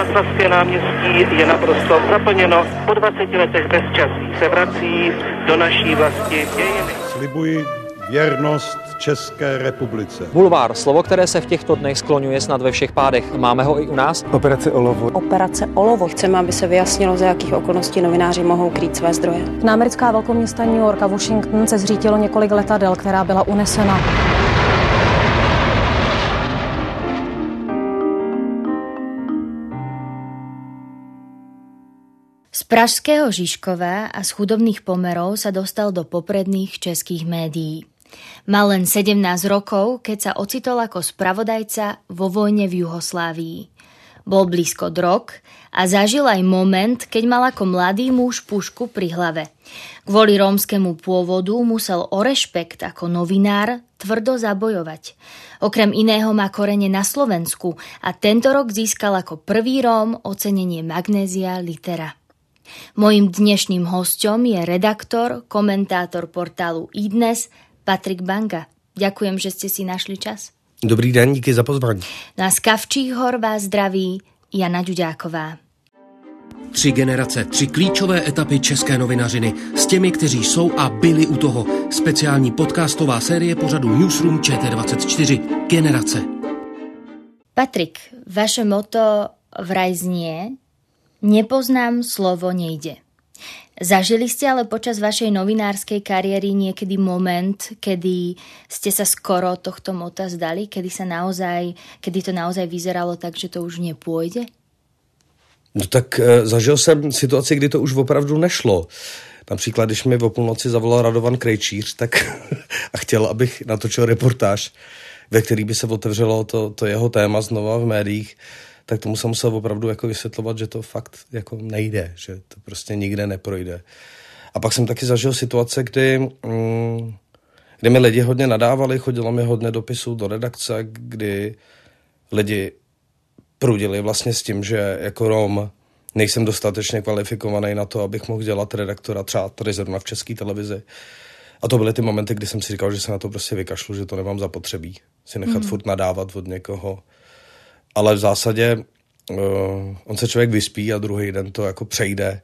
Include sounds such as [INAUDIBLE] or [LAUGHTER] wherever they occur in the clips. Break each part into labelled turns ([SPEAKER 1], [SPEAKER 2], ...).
[SPEAKER 1] Václavské náměstí je naprosto zaplněno. Po 20 letech bezčasí se vrací do naší vlasti dějiny. Slibuji věrnost České republice. Bulvár, slovo, které se v těchto dnech skloňuje snad ve všech pádech. Máme ho i u nás? Operace Olovo. Operace Olovo. Chceme, aby se vyjasnilo, za jakých okolností novináři mohou krýt své zdroje. Na americká velkoměsta New York a Washington se zřítilo několik letadel, která byla unesena.
[SPEAKER 2] pražského Žižkova a z chudobných pomerov sa dostal do popredných českých médií. Mal len 17 rokov, keď sa ocitol ako spravodajca vo vojne v Juhoslávii. Bol blízko drog a zažil aj moment, keď mal ako mladý muž pušku pri hlave. Kvôli rómskému pôvodu musel o rešpekt ako novinár tvrdo zabojovať. Okrem iného má korene na Slovensku a tento rok získal ako prvý Róm ocenenie Magnézia Litera. Mojím dnešným hostom je redaktor, komentátor portálu iDnes Patrik Banga. Ďakujem, že ste si našli čas.
[SPEAKER 1] Dobrý den, díky za pozvání.
[SPEAKER 2] Na z hor vás zdraví Jana Ďuďáková.
[SPEAKER 1] Tři generace, tři klíčové etapy české novinařiny s těmi, kteří jsou a byli u toho. Speciální podcastová série pořadu Newsroom ČT24 Generace.
[SPEAKER 2] Patrik, vaše moto vraj znie, Nepoznám slovo nejde. Zažili ste ale počas vašej novinárskej kariéry niekedy moment, kedy ste sa skoro tohto mota zdali, kedy sa naozaj, kedy to naozaj vyzeralo tak, že to už nepôjde?
[SPEAKER 1] No tak e, zažil jsem situaci, kdy to už opravdu nešlo. Například, když mi o půlnoci zavolal Radovan Krejčíř tak [LAUGHS] a chtěl, abych natočil reportáž, ve který by se otevřelo to, to jeho téma znova v médiích, tak tomu jsem musel opravdu jako vysvětlovat, že to fakt jako nejde, že to prostě nikde neprojde. A pak jsem taky zažil situace, kdy, mm, kdy mi lidi hodně nadávali, chodilo mi hodně dopisů do redakce, kdy lidi prudili vlastně s tím, že jako Rom nejsem dostatečně kvalifikovaný na to, abych mohl dělat redaktora třeba tady zrovna v české televizi. A to byly ty momenty, kdy jsem si říkal, že se na to prostě vykašlu, že to nemám zapotřebí. Si nechat mm. furt nadávat od někoho, ale v zásadě uh, on se člověk vyspí a druhý den to jako přejde.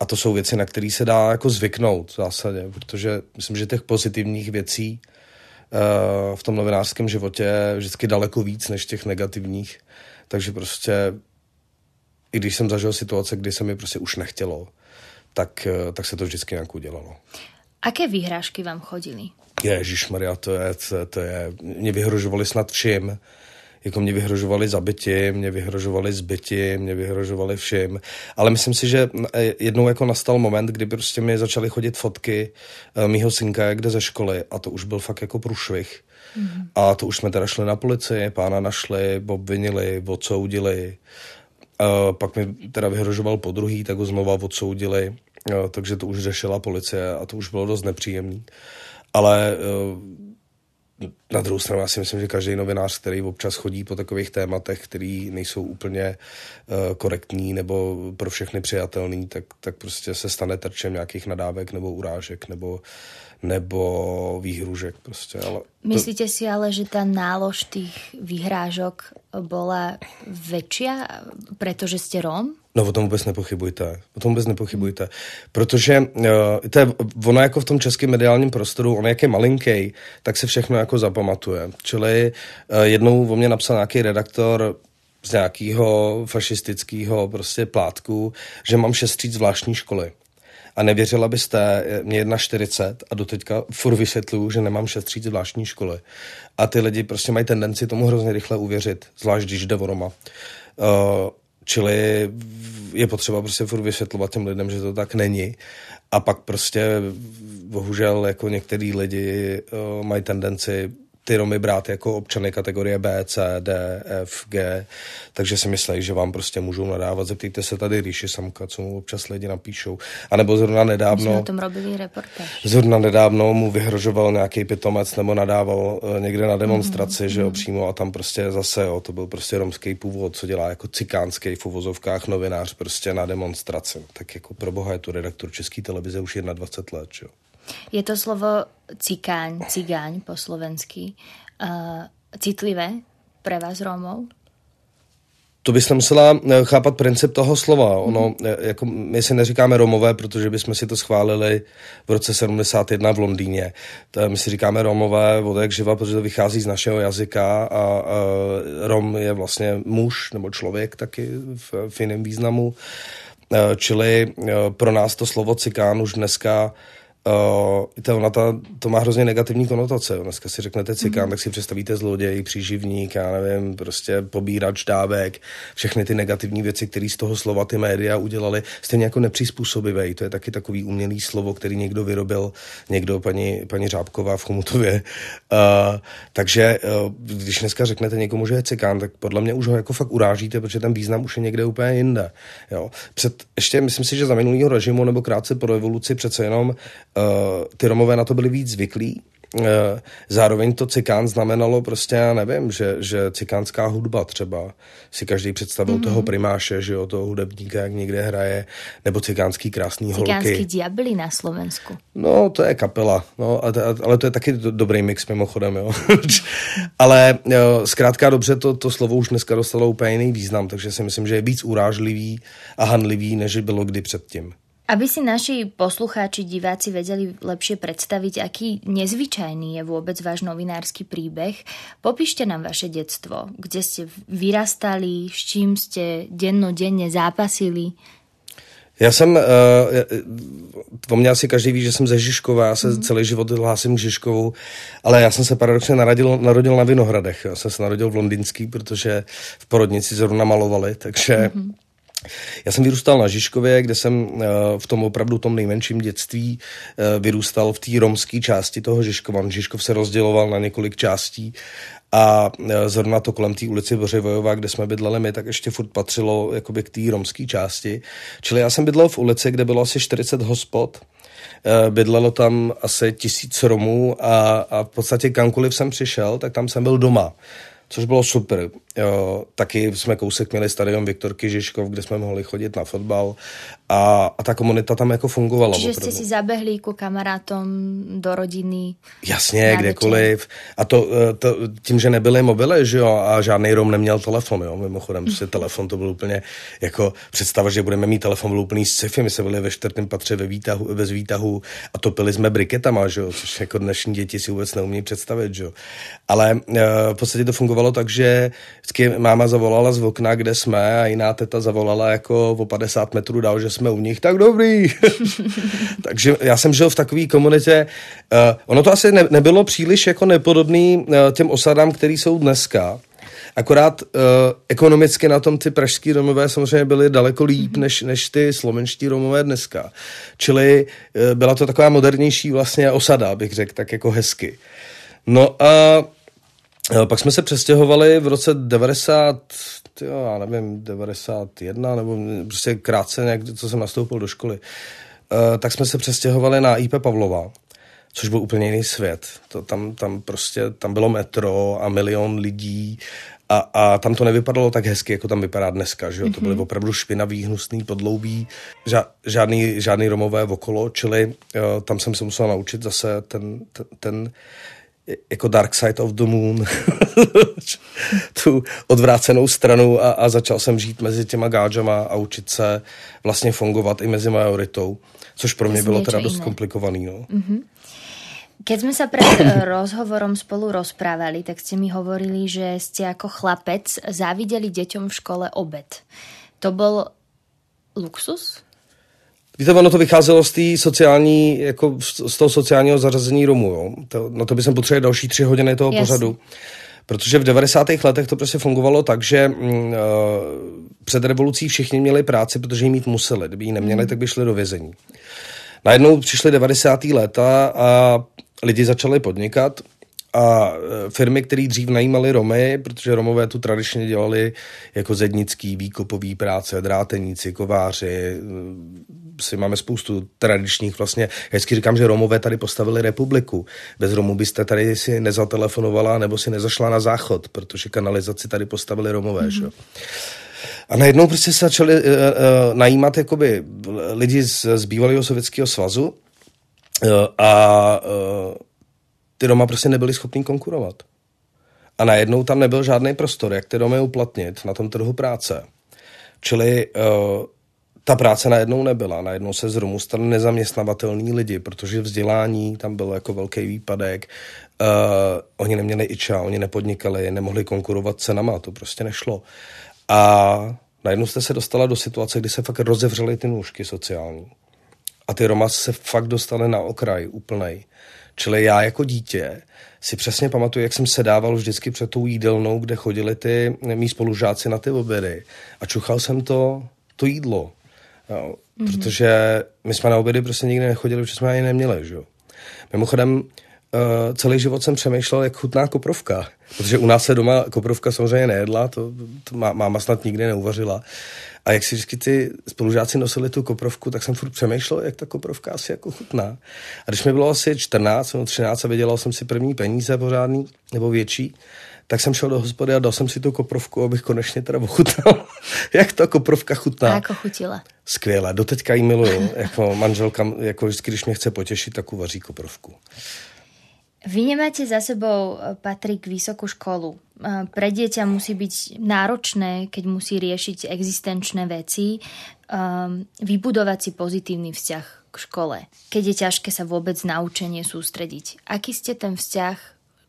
[SPEAKER 1] A to jsou věci, na které se dá jako zvyknout v zásadě, protože myslím, že těch pozitivních věcí uh, v tom novinářském životě je vždycky daleko víc než těch negativních. Takže prostě, i když jsem zažil situace, kdy se mi prostě už nechtělo, tak, uh, tak se to vždycky nějak udělalo.
[SPEAKER 2] Aké výhrážky vám chodily?
[SPEAKER 1] Ježíš Maria, to je, to, to je, mě vyhrožovali snad vším jako mě vyhrožovali zabiti, mě vyhrožovali zbyti, mě vyhrožovali vším, ale myslím si, že e, jednou jako nastal moment, kdy prostě mi začaly chodit fotky e, mýho synka kde ze školy a to už byl fakt jako průšvih. Mm-hmm. A to už jsme teda šli na policii, pána našli, obvinili, odsoudili. Uh, pak mi teda vyhrožoval po druhý, tak ho znova odsoudili, takže to už řešila policie a to už bylo dost nepříjemný. Ale uh, na druhou stranu, já si myslím, že každý novinář, který občas chodí po takových tématech, které nejsou úplně uh, korektní nebo pro všechny přijatelný, tak, tak prostě se stane terčem nějakých nadávek nebo urážek nebo, nebo výhružek. Prostě, ale to... Myslíte
[SPEAKER 2] si ale, že ta nálož těch výhrážok byla větší, protože jste Rom?
[SPEAKER 1] No o tom vůbec nepochybujte, o tom vůbec nepochybujte, protože uh, to je, ono jako v tom českém mediálním prostoru, on jak je malinký, tak se všechno jako zapamatuje. Čili uh, jednou o mě napsal nějaký redaktor, z nějakého fašistického prostě plátku, že mám šestříc zvláštní školy. A nevěřila byste, eh, mě jedna 1,40 a doteďka furt vysvětluju, že nemám šestříc zvláštní školy. A ty lidi prostě mají tendenci tomu hrozně rychle uvěřit, zvlášť když jde o Roma. Uh, Čili je potřeba prostě furt vysvětlovat těm lidem, že to tak není. A pak prostě bohužel jako některý lidi uh, mají tendenci ty Romy brát jako občany kategorie B, C, D, F, G, takže si myslí, že vám prostě můžou nadávat. Zeptejte se tady Ríši Samka, co mu občas lidi napíšou. A nebo zrovna nedávno... My tom
[SPEAKER 2] robili reportáž.
[SPEAKER 1] Zrovna nedávno mu vyhrožoval nějaký pitomec nebo nadával eh, někde na demonstraci, mm-hmm. že jo, mhm. přímo a tam prostě zase, jo, to byl prostě romský původ, co dělá jako cikánský v uvozovkách novinář prostě na demonstraci. Tak jako pro boha je tu redaktor České televize už 21 let, jo.
[SPEAKER 2] Je to slovo cikáň, cigáň po slovensky. Uh, citlivé pre vás Rómov?
[SPEAKER 1] To bys musela eh, chápat princip toho slova. Ono, eh, jako my si neříkáme Romové, protože bychom si to schválili v roce 71 v Londýně. To my si říkáme Romové od jak živa, protože to vychází z našeho jazyka a, a Rom je vlastně muž nebo člověk taky v, v jiném významu. Čili pro nás to slovo cikán už dneska uh, Uh, to, ona ta, to má hrozně negativní konotace. Dneska si řeknete cikán, mm-hmm. tak si představíte zloděj, příživník, já nevím, prostě pobírač dávek, všechny ty negativní věci, které z toho slova ty média udělali, stejně jako nepřizpůsobivý. To je taky takový umělý slovo, který někdo vyrobil, někdo, paní, paní Řábková v Chomutově. Uh, takže uh, když dneska řeknete někomu, že je cikán, tak podle mě už ho jako fakt urážíte, protože ten význam už je někde úplně jinde. Jo. Před, ještě myslím si, že za minulého režimu nebo krátce po revoluci přece jenom Eh, ty Romové na to byli víc zvyklí, eh, Zároveň to cikán znamenalo prostě, já nevím, že, že cikánská hudba třeba, si každý představil mm-hmm. toho primáše, že jo, toho hudebníka, jak někde hraje, nebo cikánský krásný Cikánský holky. Cikánský
[SPEAKER 2] diabli na Slovensku.
[SPEAKER 1] No, to je kapela, no, ale to je taky do, dobrý mix mimochodem, jo. [LAUGHS] ale jo, zkrátka dobře, to, to slovo už dneska dostalo úplně jiný význam, takže si myslím, že je víc urážlivý a hanlivý, než bylo kdy předtím.
[SPEAKER 2] Aby si naši poslucháči, diváci vedeli lepšie predstaviť, aký nezvyčajný je vôbec váš novinársky príbeh, popíšte nám vaše detstvo, kde ste vyrastali, s čím ste dennodenne zápasili.
[SPEAKER 1] Já jsem, uh, o mě asi každý ví, že jsem ze Žižkova, já se mm. celý život hlásím Žižkovou, ale já jsem se paradoxně narodil, narodil na Vinohradech, já jsem se narodil v Londýnský, protože v porodnici zrovna malovali, takže mm já jsem vyrůstal na Žižkově, kde jsem eh, v tom opravdu tom nejmenším dětství eh, vyrůstal v té romské části toho Žižkova. Žižkov se rozděloval na několik částí a eh, zrovna to kolem té ulici Bořivojová, kde jsme bydleli my, tak ještě furt patřilo jakoby k té romské části. Čili já jsem bydlel v ulici, kde bylo asi 40 hospod, bydlelo tam asi tisíc Romů a, a v podstatě kamkoliv jsem přišel, tak tam jsem byl doma, což bylo super Jo, taky jsme kousek měli stadion Viktorky Žižkov, kde jsme mohli chodit na fotbal a, a ta komunita tam jako fungovala. Čiže opravdu. jste
[SPEAKER 2] si zabehli ku kamarátom do rodiny?
[SPEAKER 1] Jasně, kdekoliv. A to, eh, to, tím, že nebyly mobily, že jo, a žádný Rom neměl telefon, jo, mimochodem, [LAUGHS] prostě telefon to byl úplně, jako představa, že budeme mít telefon, byl úplný sci-fi, my jsme byli ve čtvrtém patře ve výtahu, bez výtahu a topili jsme briketama, že jo, což jako dnešní děti si vůbec neumí představit, že jo. Ale eh, v podstatě to fungovalo tak, že vždycky máma zavolala z okna, kde jsme a jiná teta zavolala jako o 50 metrů dál, že jsme u nich, tak dobrý. [LAUGHS] Takže já jsem žil v takové komunitě, uh, ono to asi ne, nebylo příliš jako nepodobný uh, těm osadám, které jsou dneska, Akorát uh, ekonomicky na tom ty pražský Romové samozřejmě byly daleko líp mm-hmm. než, než ty slovenští Romové dneska. Čili uh, byla to taková modernější vlastně osada, bych řekl, tak jako hezky. No a uh, Eh, pak jsme se přestěhovali v roce 90, tyjo, já nevím, 91, nebo prostě krátce nějak, co jsem nastoupil do školy, eh, tak jsme se přestěhovali na IP Pavlova, což byl úplně jiný svět. To, tam, tam prostě, tam bylo metro a milion lidí a, a tam to nevypadalo tak hezky, jako tam vypadá dneska, že jo? Mm-hmm. To byly mhm. opravdu špinavý, hnusný podloubí, ža, žádný, žádný romové okolo, čili jo, eh, tam jsem se musel naučit zase ten, ten, ten jako Dark Side of the Moon, [LAUGHS] tu odvrácenou stranu a, a začal jsem žít mezi těma gáčama a učit se vlastně fungovat i mezi majoritou, což pro mě bylo teda dost komplikovaný. No.
[SPEAKER 2] Mm-hmm. Keď jsme se před eh, [COUGHS] rozhovorom spolu rozprávali, tak jste mi hovorili, že jste jako chlapec záviděli děťom v škole obed. To byl luxus?
[SPEAKER 1] Víte, ono to vycházelo z, sociální, jako z toho sociálního zařazení Romů. Jo? To, na to by jsem potřeboval další tři hodiny toho yes. pořadu. Protože v 90. letech to prostě fungovalo tak, že uh, před revolucí všichni měli práci, protože ji mít museli. Kdyby ji neměli, mm. tak by šli do vězení. Najednou přišly 90. léta a lidi začali podnikat a e, firmy, které dřív najímaly Romy, protože Romové tu tradičně dělali jako zednický, výkopový práce, dráteníci, kováři, e, si máme spoustu tradičních vlastně. Já říkám, že Romové tady postavili republiku. Bez Romů byste tady si nezatelefonovala nebo si nezašla na záchod, protože kanalizaci tady postavili Romové, mm-hmm. že? A najednou prostě se začali uh, uh, najímat jakoby lidi z, z bývalého sovětského svazu uh, a uh, ty Roma prostě nebyli schopní konkurovat. A najednou tam nebyl žádný prostor, jak ty Romy uplatnit na tom trhu práce. Čili uh, ta práce najednou nebyla. Najednou se z Romů stali nezaměstnavatelní lidi, protože vzdělání tam bylo jako velký výpadek. Uh, oni neměli iča, oni nepodnikali, nemohli konkurovat cenama, to prostě nešlo. A najednou jste se dostala do situace, kdy se fakt rozevřely ty nůžky sociální. A ty Roma se fakt dostali na okraj úplnej. Uh, Čili já jako dítě si přesně pamatuju, jak jsem sedával vždycky před tou jídelnou, kde chodili ty eh, mý spolužáci na ty obědy a čuchal jsem to, to jídlo. Jo,
[SPEAKER 2] mm-hmm. Protože
[SPEAKER 1] my jsme na obědy prostě nikdy nechodili, protože jsme ani neměli, že jo. Mimochodem, Uh, celý život jsem přemýšlel, jak chutná koprovka, protože u nás se doma koprovka samozřejmě nejedla, to, to má, máma snad nikdy neuvařila. A jak si vždycky ty spolužáci nosili tu koprovku, tak jsem furt přemýšlel, jak ta koprovka asi jako chutná. A když mi bylo asi 14 nebo 13 a vydělal jsem si první peníze pořádný nebo větší, tak jsem šel do hospody a dal jsem si tu koprovku, abych konečně teda ochutnal, [LAUGHS] jak ta koprovka chutná. A jako chutila. Skvěle, doteďka ji miluju. jako manželka, jako vždycky, když mě chce potěšit, tak uvaří koprovku.
[SPEAKER 2] Vy nemáte za sebou, eh, Patrik, vysokou školu pre dieťa musí byť náročné, keď musí riešiť existenčné veci, ehm, vybudovať si pozitívny vzťah k škole. Keď je ťažké sa vôbec na učenie sústrediť. Aký ste ten vzťah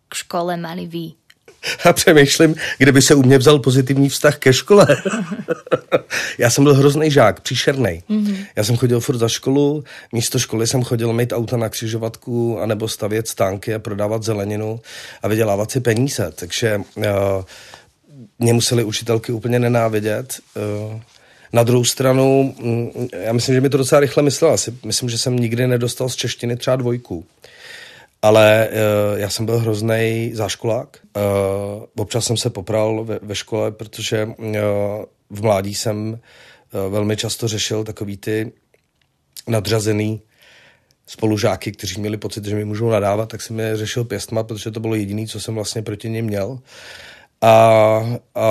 [SPEAKER 2] k škole mali vy?
[SPEAKER 1] [LAUGHS] a přemýšlím, kde by se u mě vzal pozitivní vztah ke škole. [LAUGHS] já jsem byl hrozný žák, příšerný. Mm-hmm. Já jsem chodil furt za školu, místo školy jsem chodil mít auta na křižovatku, anebo stavět stánky a prodávat zeleninu a vydělávat si peníze. Takže uh, mě museli učitelky úplně nenávidět. Uh, na druhou stranu, mm, já myslím, že mi to docela rychle myslel. Asi myslím, že jsem nikdy nedostal z češtiny třeba dvojku. Ale uh, já jsem byl hrozný záškolák. Uh, občas jsem se popral ve, ve škole, protože uh, v mládí jsem uh, velmi často řešil takový ty nadřazený spolužáky, kteří měli pocit, že mi můžou nadávat, tak jsem je řešil pěstma, protože to bylo jediné, co jsem vlastně proti ním měl. A, a,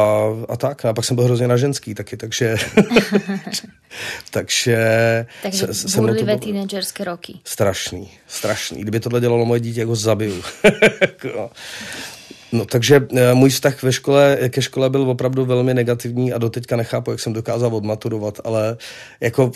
[SPEAKER 1] a tak, a pak jsem byl hrozně na ženský taky, takže... [LAUGHS] takže... Takže se, burlivé to...
[SPEAKER 2] teenagerské roky.
[SPEAKER 1] Strašný, strašný. Kdyby tohle dělalo moje dítě, [LAUGHS] jako zabiju. No takže eh, můj vztah ve škole, ke škole byl opravdu velmi negativní a doteďka nechápu, jak jsem dokázal odmaturovat, ale jako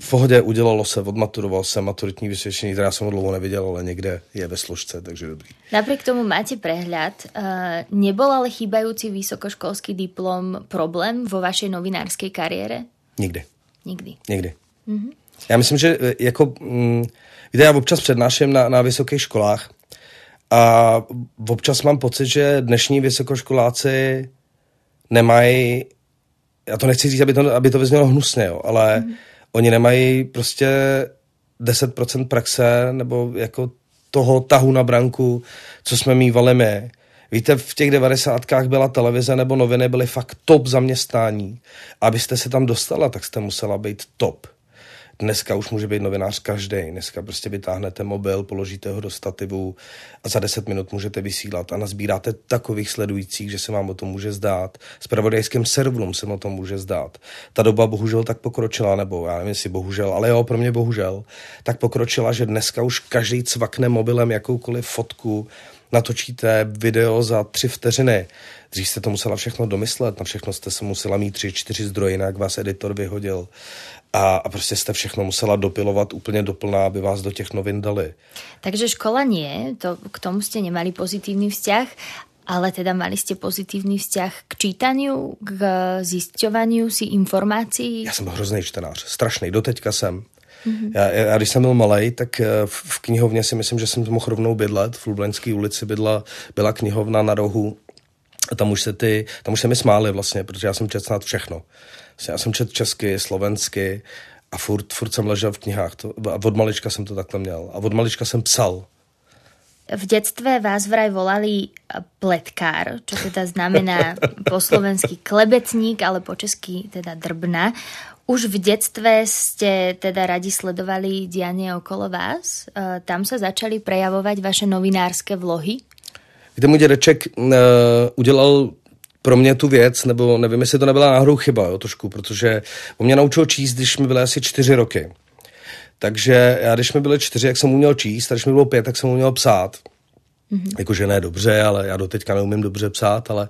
[SPEAKER 1] v pohodě udělalo se, odmaturoval jsem maturitní vysvětšení, která jsem ho dlouho neviděl, ale někde je ve složce, takže dobrý.
[SPEAKER 2] Napřík tomu máte prehľad. Eh, nebol ale chýbajúci vysokoškolský diplom problém vo vašej novinárskej kariére? Nikdy. Nikdy. Nikdy. Mm-hmm.
[SPEAKER 1] Já myslím, že eh, jako, mm, víte, já občas přednáším na, na vysokých školách a občas mám pocit, že dnešní vysokoškoláci nemají, já to nechci říct, aby to, aby to vyznělo hnusně, jo, ale mm. oni nemají prostě 10% praxe nebo jako toho tahu na branku, co jsme mývali my. Víte, v těch devadesátkách byla televize nebo noviny byly fakt top zaměstnání. Abyste se tam dostala, tak jste musela být top. Dneska už může být novinář každý. Dneska prostě vytáhnete mobil, položíte ho do stativu a za 10 minut můžete vysílat a nazbíráte takových sledujících, že se vám o tom může zdát. S pravodajským serverům se o tom může zdát. Ta doba bohužel tak pokročila, nebo já nevím, jestli bohužel, ale jo, pro mě bohužel, tak pokročila, že dneska už každý cvakne mobilem jakoukoliv fotku natočíte video za tři vteřiny. Dřív jste to musela všechno domyslet, na všechno jste se musela mít tři, čtyři zdroje, jinak vás editor vyhodil. A, a prostě jste všechno musela dopilovat úplně doplná, aby vás do těch novin dali.
[SPEAKER 2] Takže škola nie, to, k tomu jste nemali pozitivní vzťah, ale teda mali jste pozitivní vzťah k čítaniu, k zjišťování si informací. Já jsem
[SPEAKER 1] hrozný čtenář, strašný, doteďka jsem. Mhm. Já, já, když jsem byl malý, tak eh, v knihovně si myslím, že jsem mohl rovnou bydlet. V Lublenské ulici bydla, byla knihovna na rohu a tam už se ty, tam už se mi smáli vlastně, protože já jsem četl snad všechno. Vlastně já jsem četl česky, slovensky a furt, furt jsem ležel v knihách. To, a od malička jsem to takhle měl. A od malička jsem psal.
[SPEAKER 2] V dětství vás vraj volali eh, pletkár, čo teda znamená po slovensky klebecník, ale po česky teda drbna. Už v detstve ste teda radi sledovali dianie okolo vás. E, tam sa začali prejavovať vaše novinárske vlohy.
[SPEAKER 1] Kde mu dědeček e, udělal pro mě tu věc, nebo nevím, jestli to nebyla náhodou chyba, jo, trošku, protože on mě naučil číst, když mi byly asi čtyři roky. Takže já, když mi byly čtyři, jak jsem uměl číst, a když mi bylo pět, tak jsem uměl psát. Mm-hmm. Jakože ne dobře, ale já do teďka neumím dobře psát, ale uh,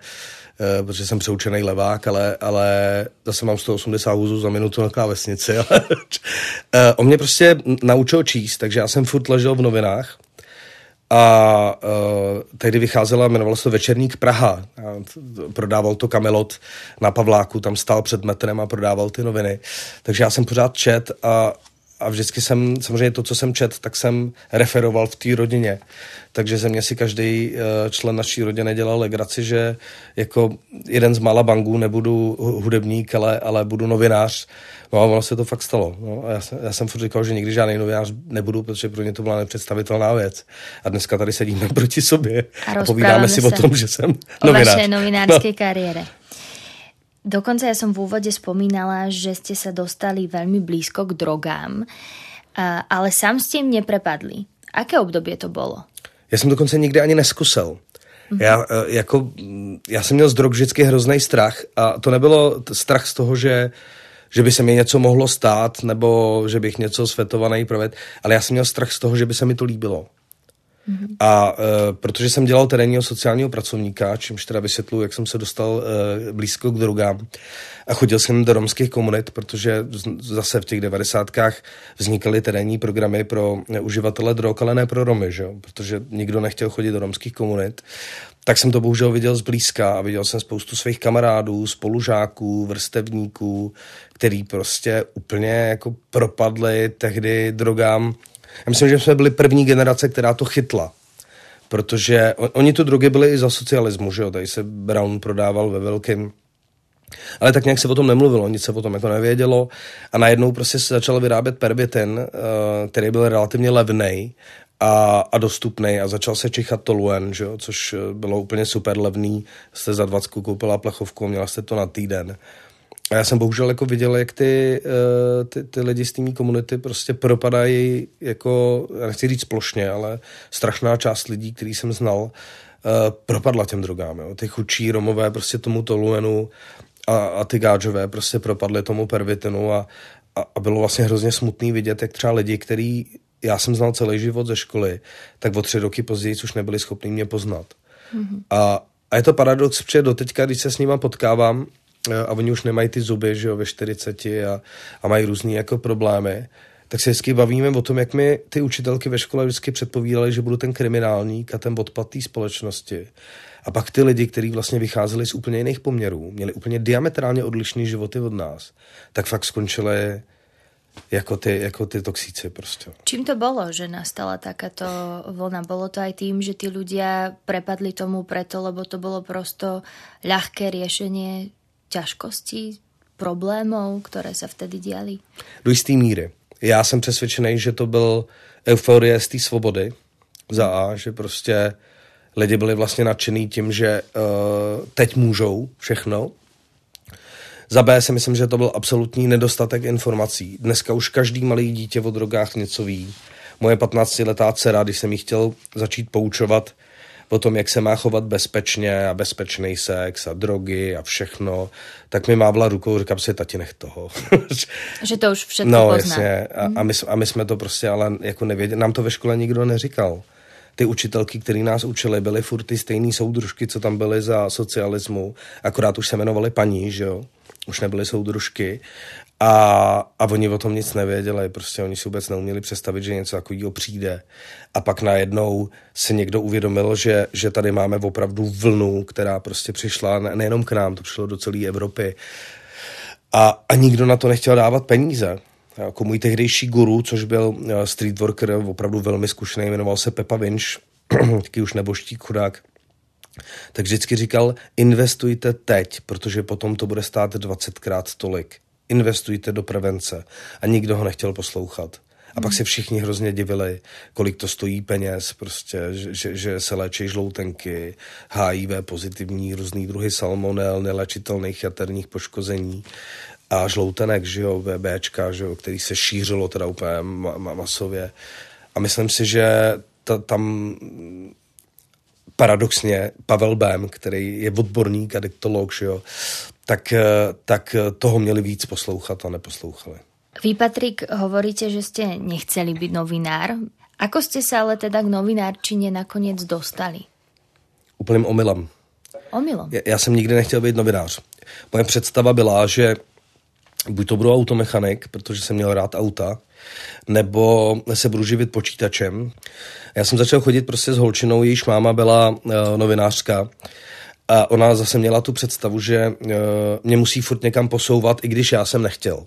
[SPEAKER 1] Eh, protože jsem přeučený levák, ale, ale zase mám 180 hůzů za minutu na klávesnici. [LAUGHS] Eh, on mě prostě naučil číst, takže já jsem furt ležel v novinách a uh, tehdy vycházela, jmenovala se Večerník Praha. A prodával to Kamelot na Pavláku, tam stál před metrem a prodával ty noviny. Takže já jsem pořád čet a a vždycky jsem, samozřejmě to, co jsem čet, tak jsem referoval v té rodině. Takže ze mě si každý eh, člen naší rodiny dělal legraci, že jako jeden z mála bangů nebudu hudebník, ale, ale budu novinář. No a ono se to fakt stalo. No a já, jsem, já jsem furt říkal, že nikdy žádný novinář nebudu, protože pro ně to byla nepředstavitelná věc. A dneska tady sedíme [LAUGHS] proti sobě a, a povídáme si se. o tom, že jsem novinář. O vaše novinářské no.
[SPEAKER 2] kariére. Dokonca ja som v úvode spomínala, že ste sa dostali veľmi blízko k drogám, ale sám ste im neprepadli. Aké obdobie to bolo?
[SPEAKER 1] Já jsem dokonce nikdy ani neskusel. Mm-hmm. Já, e, jako, já jsem měl z drog vždycky hrozný strach a to nebylo strach z toho, že že by se mi něco mohlo stát, nebo že bych něco svetovaný provedl, ale já jsem měl strach z toho, že by se mi to líbilo. Mm-hmm. A e, protože jsem dělal terénního sociálního pracovníka, čímž teda vysvětluji, jak jsem se dostal e, blízko k drogám a chodil jsem do romských komunit, protože zase v těch devadesátkách vznikaly terénní programy pro eh, uživatele drog, ale ne pro Romy, že protože nikdo nechtěl chodit do romských komunit. Tak jsem to bohužel viděl zblízka a viděl jsem spoustu svých kamarádů, spolužáků, vrstevníků, který prostě úplně jako propadli tehdy drogám já myslím, že jsme byli první generace, která to chytla. Protože on, oni tu drogy byly i za socialismu, že jo? Tady se Brown prodával ve velkém. Ale tak nějak se o tom nemluvilo, nic se o tom jako nevědělo a najednou prostě se začal vyrábět perbiten, eh, který byl relativně levný a, a dostupný a začal se čichat toluen, že jo? což eh, bylo úplně super levný, jste za 20 koupila plechovku, měla jste to na týden a já jsem bohužel jako viděl, jak ty, eh, ty, ty lidi z té komunity prostě propadají jako, já nechci říct plošně, ale strašná část lidí, který jsem znal, eh, propadla těm drogám. Jo. Ty chučí Romové prostě tomu toluenu a, a ty gáčové prostě propadly tomu pervitinu a, a, a bylo vlastně hrozně smutný vidět, jak třeba lidi, který já jsem znal celý život ze školy, tak o tři roky později už nebyli schopni mě poznat. Mm-hmm. A, a je to paradox, protože do teďka, když se s nima potkávám, a oni už nemají ty zuby, že jo, ve 40 a, a mají různé jako problémy, tak se hezky bavíme o tom, jak mi ty učitelky ve škole vždycky předpovídaly, že budu ten kriminálník a ten odpad té společnosti. A pak ty lidi, kteří vlastně vycházeli z úplně jiných poměrů, měli úplně diametrálně odlišné životy od nás, tak fakt skončili jako ty, jako ty toxíci prostě.
[SPEAKER 2] Čím to bylo, že nastala takáto vlna? Bylo to aj tím, že ty lidé prepadli tomu preto, lebo to bylo prosto ľahké řešení? ťažkostí, problémů, které se vtedy děli?
[SPEAKER 1] Do jisté míry. Já jsem přesvědčený, že to byl euforie z té svobody, za A, že prostě lidi byli vlastně nadšený tím, že uh, teď můžou všechno. Za B si myslím, že to byl absolutní nedostatek informací. Dneska už každý malý dítě o drogách něco ví. Moje 15-letá dcera, když jsem jí chtěl začít poučovat, o tom, jak se má chovat bezpečně a bezpečný sex a drogy a všechno, tak mi mávla rukou, říkám si, tati, nech toho. [LAUGHS]
[SPEAKER 2] že to už všechno No, pozná. jasně.
[SPEAKER 1] A, a, mhm. my, a my jsme to prostě ale jako nevěděli, nám to ve škole nikdo neříkal ty učitelky, které nás učily, byly furt ty stejné soudružky, co tam byly za socialismu, akorát už se jmenovaly paní, že jo? Už nebyly soudružky a, a oni o tom nic nevěděli, prostě oni si vůbec neuměli představit, že něco takového přijde. A pak najednou si někdo uvědomil, že, že tady máme opravdu vlnu, která prostě přišla nejenom k nám, to přišlo do celé Evropy. A, a nikdo na to nechtěl dávat peníze. Jako můj tehdejší guru, což byl eh, street worker, opravdu velmi zkušený, jmenoval se Pepa Vinč, [CLEARS THROAT] taky už neboštík chudák, tak vždycky říkal, investujte teď, protože potom to bude stát 20krát tolik investujte do prevence. A nikdo ho nechtěl poslouchat. A pak se hmm. všichni hrozně divili, kolik to stojí peněz, prostě, že, že se léčí žloutenky, HIV pozitivní, různý druhy salmonel, nelečitelných jaterních poškození a žloutenek, že jo, BBčka, že jo, který se šířilo teda úplně ma- ma- masově. A myslím si, že ta, tam paradoxně Pavel Bem, který je odborník a diktolog, že jo, tak, eh, tak eh, toho měli víc poslouchat a neposlouchali.
[SPEAKER 2] Vy, Patrik, hovoríte, že jste nechceli být novinár. Ako jste se ale teda k novinárčině nakonec dostali?
[SPEAKER 1] Úplným omylem. Omylem? Já, já jsem nikdy nechtěl být novinář. Moje představa byla, že buď to budu automechanik, protože jsem měl rád auta, nebo se budu živit počítačem. Já jsem začal chodit prostě s holčinou, jejíž máma byla uh, novinářka a ona zase měla tu představu, že uh, mě musí furt někam posouvat, i když já jsem nechtěl.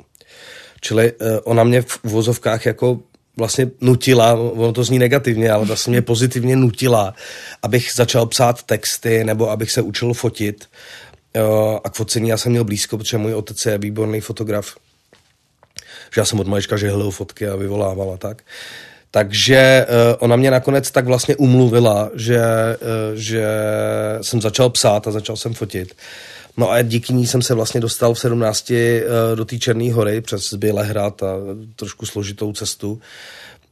[SPEAKER 1] Čili uh, ona mě v uvozovkách jako vlastně nutila, ono to zní negativně, ale vlastně mě pozitivně nutila, abych začal psát texty nebo abych se učil fotit. Uh, Eh, a k focení já jsem měl blízko, protože můj otec je výborný fotograf. Že já jsem od malička žehlil fotky a vyvolávala, tak. Takže eh, ona mě nakonec tak vlastně umluvila, že, eh, že jsem začal psát a začal jsem fotit. No a díky ní jsem se vlastně dostal v 17 do té Černé hory přes Bělehrad a trošku složitou cestu.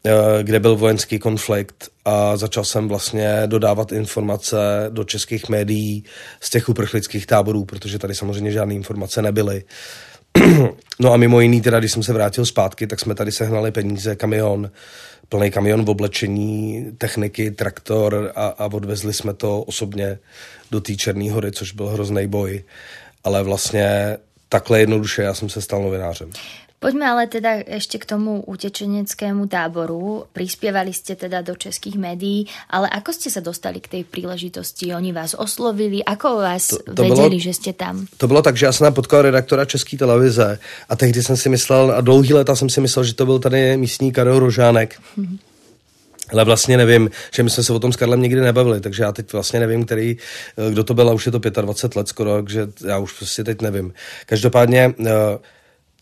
[SPEAKER 1] Eh, kde byl vojenský konflikt a začal jsem vlastně dodávat informace do českých médií z těch uprchlických táborů, protože tady samozřejmě žádné informace nebyly. [CLEARS THROAT] No a mimo jiný, teda, když jsem se vrátil zpátky, tak jsme tady sehnali peníze, kamion, plný kamion v oblečení, techniky, traktor a, a odvezli jsme to osobně do té Černé hory, což byl hrozný boj. Ale vlastně takhle jednoduše já jsem se stal novinářem.
[SPEAKER 2] Poďme ale teda ešte k tomu utečeneckému táboru. Prispievali ste teda do českých médií, ale ako ste sa dostali k tej príležitosti? Oni vás oslovili? Ako vás to, to vedeli, bylo, že ste tam?
[SPEAKER 1] To bylo tak, že já jsem potkal redaktora České televize a tehdy jsem si myslel, a dlouhý leta jsem si myslel, že to byl tady místní Karel Rožánek. Mm-hmm. Ale vlastně nevím, že my jsme se o tom s Karlem nikdy nebavili, takže já teď vlastně nevím, který, eh, kdo to byl a už je to 25 let skoro, takže já už prostě teď nevím. Každopádně uh,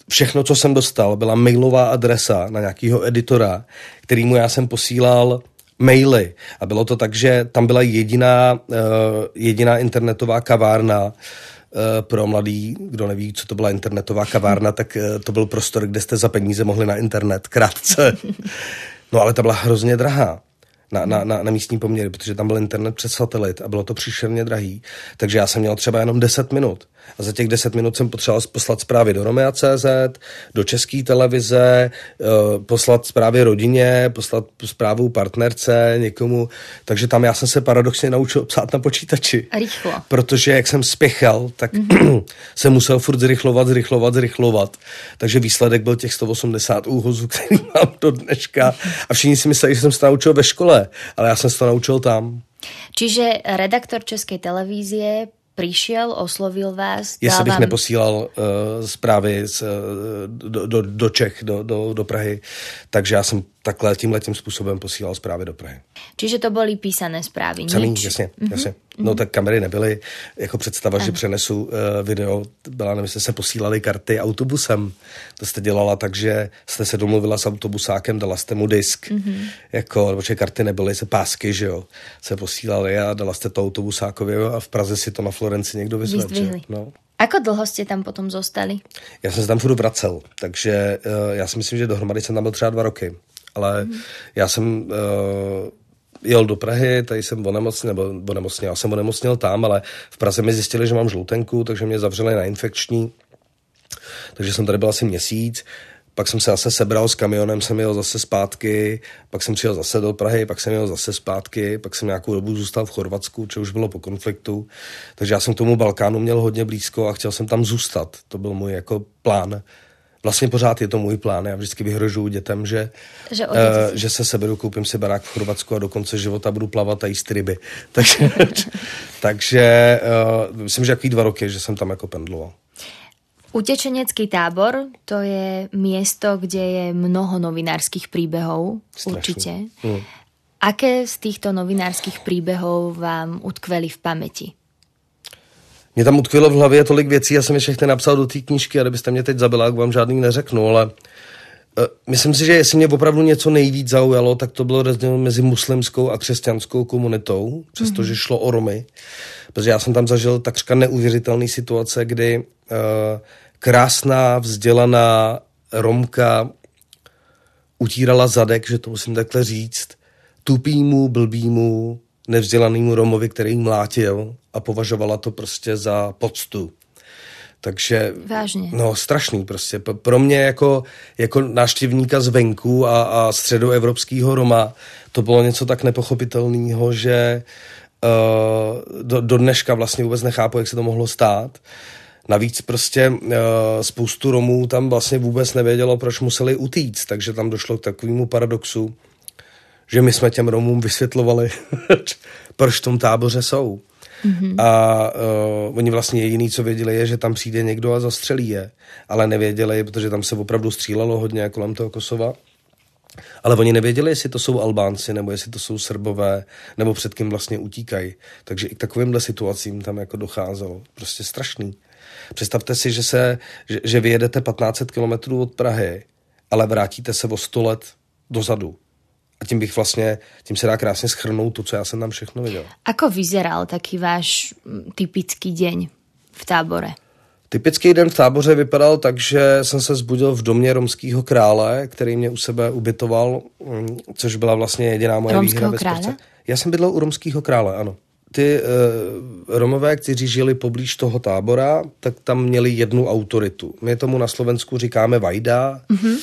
[SPEAKER 1] všechno, co jsem dostal, byla mailová adresa na nějakého editora, kterýmu já jsem posílal maily. A bylo to tak, že tam byla jediná, uh, jediná internetová kavárna eh, pro mladý, kdo neví, co to byla internetová kavárna, tak eh, to byl prostor, kde jste za peníze mohli na internet krátce. [LAUGHS] No ale ta byla hrozně drahá na, na, na, na místní poměry, protože tam byl internet přes satelit a bylo to příšerně drahý. Takže já jsem měl třeba jenom 10 minut. A za těch 10 minut jsem potřeboval poslat zprávy do Romea.cz, do České televize, eh, poslat zprávy rodině, poslat zprávu partnerce, někomu. Takže tam já jsem se paradoxně naučil psát na počítači. Rychlo. Protože jak jsem spěchal, tak mm-hmm. [CLEARS THROAT] jsem musel furt zrychlovat, zrychlovat, zrychlovat. Takže výsledek byl těch 180 úhozů, který mám do dneška. A všichni si mysleli, že jsem se naučil ve škole skvěle, ale já jsem se to naučil tam.
[SPEAKER 2] Čiže redaktor České televízie přišel, oslovil vás. Jestli bych vám...
[SPEAKER 1] neposílal uh, zprávy z, eh, do, do, do Čech, do, do, do Prahy, takže já jsem takhle tímhle tím způsobem posílal zprávy do Prahy.
[SPEAKER 2] Čiže to byly písané zprávy, Samý, nič?
[SPEAKER 1] jasně, mm-hmm. jasně. No mhm. tak kamery nebyly, jako představa, ano. že přenesu uh, video, byla nevím, se posílaly karty autobusem. To jste dělala tak, že jste se domluvila s autobusákem, dala jste mu disk, mm-hmm. jako, nebo že karty nebyly, se pásky, že jo, se posílali a dala jste to autobusákovi a v Praze si to na Florenci někdo vyzvedl. No.
[SPEAKER 2] Ako dlho jste tam potom zůstali?
[SPEAKER 1] Já jsem se tam furt vracel, takže uh, já si myslím, že dohromady jsem tam byl třeba dva roky ale mm já jsem uh, jel do Prahy, tady jsem onemocněl, nebo onemocněl, já jsem onemocněl tam, ale v Praze mi zjistili, že mám žlutenku, takže mě zavřeli na infekční, takže jsem tady byl asi měsíc, pak jsem se zase sebral s kamionem, jsem jel zase zpátky, pak jsem přijel zase do Prahy, pak jsem jel zase zpátky, pak jsem nějakou dobu zůstal v Chorvatsku, co už bylo po konfliktu. Takže já jsem k tomu Balkánu měl hodně blízko a chtěl jsem tam zůstat. To byl můj jako plán. Vlastně pořád je to můj plán. Já vždycky vyhrožuju dětem, že, že, uh, eh, že se seberu, koupím si barák v Chorvatsku a do konce života budu plavat a jíst ryby. [LAUGHS] Takže, takže uh, myslím, že jaký dva roky, že jsem tam jako pendloval.
[SPEAKER 2] Utečenecký tábor, to je město, kde je mnoho novinářských příběhů. určitě. určite. Mm. Aké z těchto novinářských příběhů vám utkveli v paměti?
[SPEAKER 1] mě tam utkvilo v hlavě tolik věcí, já jsem je všechny napsal do té knížky a kdybyste mě teď zabila, jak vám žádný neřeknu, ale eh, Myslím si, že jestli mě opravdu něco nejvíc zaujalo, tak to bylo rozdíl mezi muslimskou a křesťanskou komunitou, přestože mm-hmm. šlo o Romy. Protože já jsem tam zažil takřka neuvěřitelné situace, kdy uh, krásná, vzdělaná Romka utírala zadek, že to musím takhle říct, tupýmu, blbýmu, nevzdělanému Romovi, který mlátil a považovala to prostě za poctu. Takže...
[SPEAKER 2] Vážně. No,
[SPEAKER 1] strašný prostě. Pro mě jako, jako náštěvníka zvenku a, a středoevropského Roma to bylo něco tak nepochopitelného, že uh, do, do dneška vlastně vůbec nechápu, jak se to mohlo stát. Navíc prostě uh, spoustu Romů tam vlastně vůbec nevědělo, proč museli utíct, takže tam došlo k takovému paradoxu, že my jsme těm Romům vysvětlovali, [LAUGHS] proč v tom táboře jsou. Mm-hmm. A uh, oni vlastně jediný, co věděli, je, že tam přijde někdo a zastřelí je. Ale nevěděli, protože tam se opravdu střílelo hodně kolem toho Kosova. Ale oni nevěděli, jestli to jsou Albánci, nebo jestli to jsou Srbové, nebo před kým vlastně utíkají. Takže i k takovýmhle situacím tam jako docházelo. Prostě strašný. Představte si, že, se, že, že vyjedete 1500 kilometrů od Prahy, ale vrátíte se o 100 let dozadu tím bych vlastně, tím se dá krásně schrnout to, co já jsem tam všechno viděl.
[SPEAKER 2] Ako vyzeral taký váš mm, typický den v tábore?
[SPEAKER 1] Typický den v táboře vypadal tak, že jsem se zbudil v domě romského krále, který mě u sebe ubytoval, mm, což byla vlastně jediná moje romského výhra krále? Já jsem bydlel u romského krále, ano. Ty uh, Romové, kteří žili poblíž toho tábora, tak tam měli jednu autoritu. My tomu na Slovensku říkáme Vajda. Mm-hmm.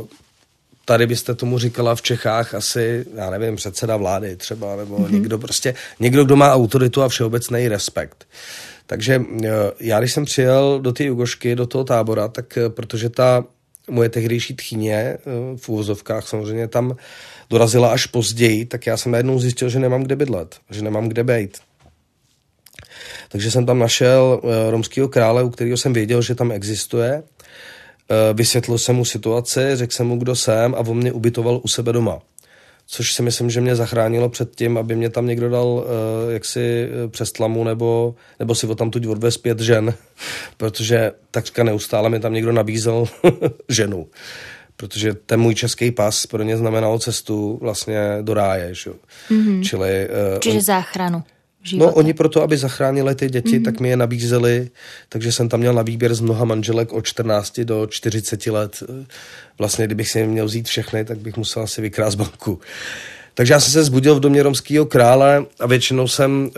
[SPEAKER 1] Uh, tady byste tomu říkala v Čechách asi, já nevím, předseda vlády třeba, nebo mm-hmm. někdo prostě, někdo, kdo má autoritu a všeobecný respekt. Takže eh, já, když jsem přijel do té Jugošky, do toho tábora, tak eh, protože ta moje tehdejší tchyně eh, v úvozovkách samozřejmě tam dorazila až později, tak já jsem najednou zjistil, že nemám kde bydlet, že nemám kde bejt. Takže jsem tam našel romského krále, u kterého jsem věděl, že tam existuje Eh, vysvětlil jsem mu situaci, řekl jsem mu, kdo jsem a on mě ubytoval u sebe doma. Což si myslím, že mě zachránilo před tím, aby mě tam někdo dal uh, jaksi eh, přes tlamu nebo, nebo si tam tuď odvez pět žen, [LAUGHS] protože takřka neustále mi tam někdo nabízel [LAUGHS] ženu. Protože ten můj český pas pro ně znamenal cestu vlastně do ráje. Že? Mm-hmm. Čili, uh, Čiže
[SPEAKER 2] záchranu života. No oni
[SPEAKER 1] proto, aby zachránili ty děti, mm-hmm. tak mi je nabízeli, takže jsem tam měl na výběr z mnoha manželek od 14 do 40 let. Vlastně, kdybych si měl vzít všechny, tak bych musel asi vykrást banku. Takže já jsem se zbudil v domě romského krále a většinou jsem uh,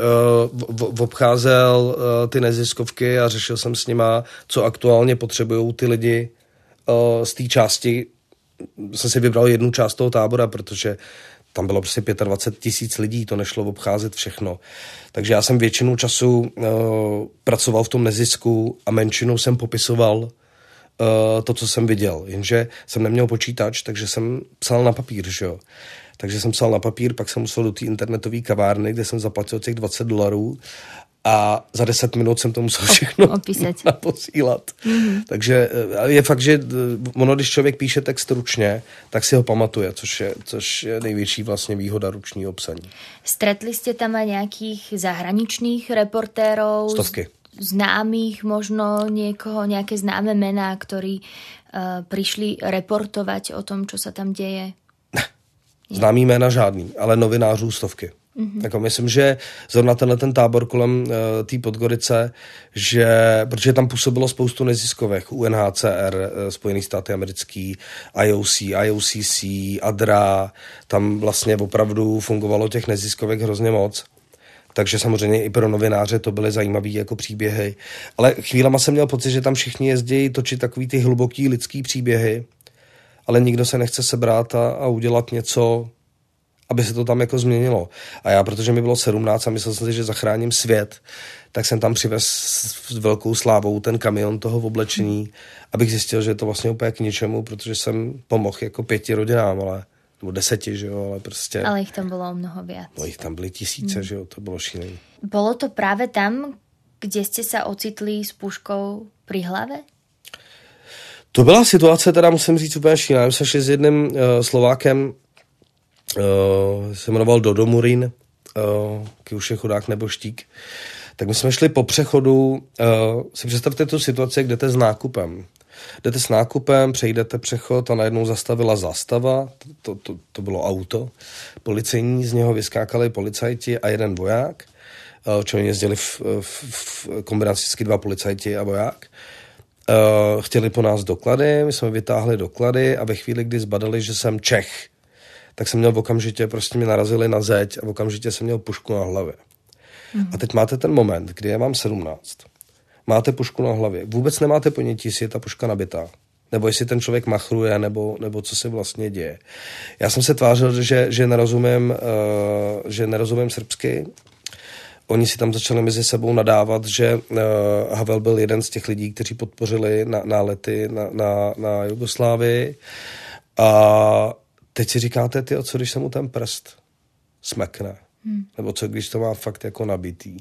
[SPEAKER 1] v, v obcházel uh, ty neziskovky a řešil jsem s nima, co aktuálně potřebují ty lidi uh, z té části. Jsem si vybral jednu část toho tábora, protože tam bylo prostě 25 tisíc lidí, to nešlo obcházet všechno. Takže já jsem většinu času uh, pracoval v tom nezisku a menšinou jsem popisoval uh, to, co jsem viděl. Jenže jsem neměl počítač, takže jsem psal na papír, že jo. Takže jsem psal na papír, pak jsem musel do té internetové kavárny, kde jsem zaplatil těch 20 dolarů a za 10 minut jsem to musel všechno Opísať. [LAUGHS] posílat. Mm-hmm. Takže eh, je fakt, že eh, ono, když člověk píše text ručně, tak si ho pamatuje, což je, což je největší vlastně výhoda ručního psaní.
[SPEAKER 2] Stretli jste tam nějakých zahraničních reportérů? Stovky. Známých možno někoho, nějaké známé jména, který uh, přišli reportovat o tom, co se tam děje?
[SPEAKER 1] [LAUGHS] Známý jména žádný, ale novinářů stovky. Mm-hmm. Jako myslím, že zrovna tenhle ten tábor kolem uh, té Podgorice, že, protože tam působilo spoustu neziskových, UNHCR, uh, eh, Spojené státy americký, IOC, IOCC, ADRA, tam vlastně opravdu fungovalo těch neziskovek hrozně moc. Takže samozřejmě i pro novináře to byly zajímavé jako příběhy. Ale chvílema jsem měl pocit, že tam všichni jezdí točit takový ty hluboký lidský příběhy, ale nikdo se nechce sebrat a, a udělat něco aby se to tam jako změnilo. A já, protože mi bylo 17 a myslel jsem si, že zachráním svět, tak jsem tam přivez s velkou slávou ten kamion toho oblečení, abych zjistil, že je to vlastně úplně k ničemu, protože jsem pomohl jako pěti rodinám, ale nebo deseti, že jo, ale prostě... Ale
[SPEAKER 2] jich tam bylo mnoho víc.
[SPEAKER 1] No jich tam byly tisíce, hmm. že jo, to bylo šílené.
[SPEAKER 2] Bylo to právě tam, kde jste se ocitli s puškou při hlave?
[SPEAKER 1] To byla situace, teda musím říct úplně šílená. My jsme šli s jedním uh, Slovákem uh, se jmenoval Dodo Murin, uh, eh, už je chudák nebo štík, tak my jsme šli po přechodu, uh, si představte tu situaci, kde jdete s nákupem. Jdete s nákupem, přejdete přechod a najednou zastavila zastava, to, to, to bylo auto, policejní, z něho vyskákali policajti a jeden voják, uh, čo jezdili v, v, v kombinaci dva policajti a voják. Uh, chtěli po nás doklady, my jsme vytáhli doklady a ve chvíli, kdy zbadali, že jsem Čech, tak jsem měl okamžitě, prostě mi narazili na zeď a okamžitě jsem měl pušku na hlavě. Mm. A teď máte ten moment, kdy je mám 17. Máte pušku na hlavě. Vůbec nemáte ponětí, jestli je ta puška nabitá. Nebo jestli ten člověk machruje, nebo, nebo co se vlastně děje. Já jsem se tvářil, že, že, nerozumím, uh, že nerozumím srbsky, oni si tam začali mezi sebou nadávat, že uh, Havel byl jeden z těch lidí, kteří podpořili na, nálety na, na, na Jugoslávii. A Teď si říkáte, ty, co když se mu ten prst smekne? Hmm. Nebo co když to má fakt jako nabitý?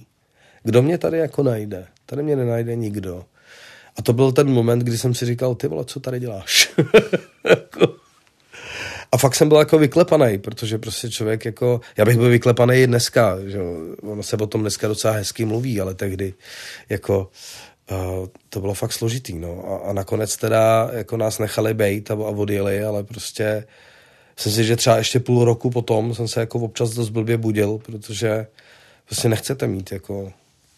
[SPEAKER 1] Kdo mě tady jako najde? Tady mě nenajde nikdo. A to byl ten moment, kdy jsem si říkal, ty vole, co tady děláš? [LAUGHS] Jako. A fakt jsem byl jako vyklepaný, protože prostě člověk jako, já bych byl vyklepaný i dneska, že ono se o tom dneska docela hezky mluví, ale tehdy jako uh, to bylo fakt složitý, no. A, a nakonec teda jako nás nechali bejt a, a odjeli, ale prostě Myslím si, že třeba ještě půl roku potom jsem se jako občas dost blbě budil, protože prostě nechcete mít jako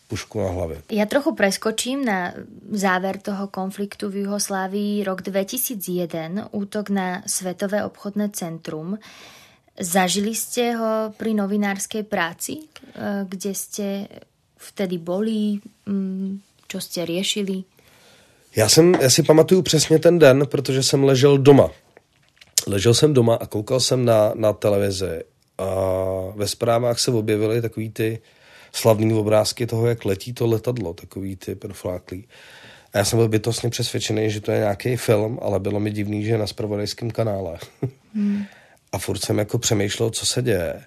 [SPEAKER 1] pušku na hlavě.
[SPEAKER 2] Já trochu preskočím na záver toho konfliktu v Jugoslávii rok 2001, útok na světové obchodné centrum. Zažili jste ho při novinářské práci, eh, kde jste vtedy boli, mm, Co jste řešili?
[SPEAKER 1] Já, jsem, já si pamatuju přesně ten den, protože jsem ležel doma ležel jsem doma a koukal jsem na, na televizi a ve zprávách se objevily takový ty slavný obrázky toho, jak letí to letadlo, takový ty profláklý. A já jsem byl bytostně přesvědčený, že to je nějaký film, ale bylo mi divný, že je na spravodajském kanále. Hmm. [LAUGHS] A furt jsem jako přemýšlel, co se děje.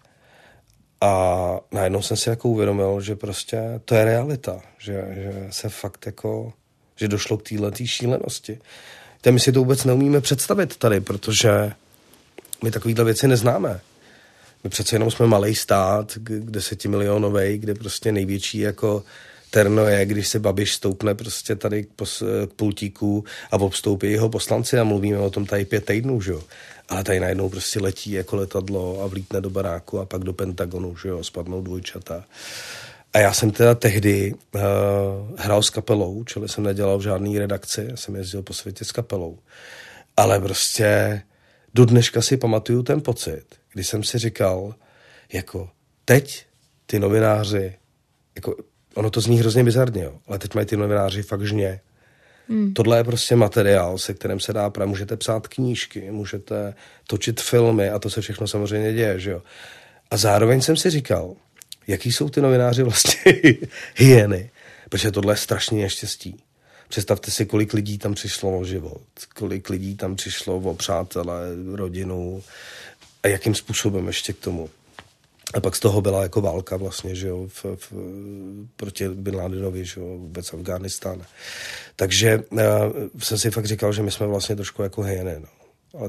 [SPEAKER 1] A najednou jsem si jako uvědomil, že prostě to je realita, že, že se fakt jako, že došlo k této šílenosti. To my si to vůbec neumíme představit tady, protože my takovýhle věci neznáme. My přece jenom jsme malý stát, desetimilionový, kde prostě největší jako terno je, když se Babiš stoupne prostě tady k, pos, k pultíku a obstoupí jeho poslanci a mluvíme o tom tady pět týdnů, že jo. Ale tady najednou prostě letí jako letadlo a vlítne do baráku a pak do Pentagonu, že jo, spadnou dvojčata. A já jsem teda tehdy uh, hrál s kapelou, čili jsem nedělal v žádný redakci, jsem jezdil po světě s kapelou. Ale prostě do dneška si pamatuju ten pocit, kdy jsem si říkal, jako teď ty novináři, jako ono to zní hrozně bizarně, jo, ale teď mají ty novináři fakt žně. Hmm. Tohle je prostě materiál, se kterým se dá právě, můžete psát knížky, můžete točit filmy a to se všechno samozřejmě děje, že jo. A zároveň jsem si říkal, jaký jsou ty novináři vlastně [LAUGHS] hyeny. Protože tohle je strašně neštěstí. Představte si, kolik lidí tam přišlo o život, kolik lidí tam přišlo o přátelé, rodinu a jakým způsobem ještě k tomu. A pak z toho byla jako válka vlastně, že jo, v, v, proti Bin Ladenovi, že jo, vůbec Afganistán. Takže uh, jsem si fakt říkal, že my jsme vlastně trošku jako hyeny, no. Ale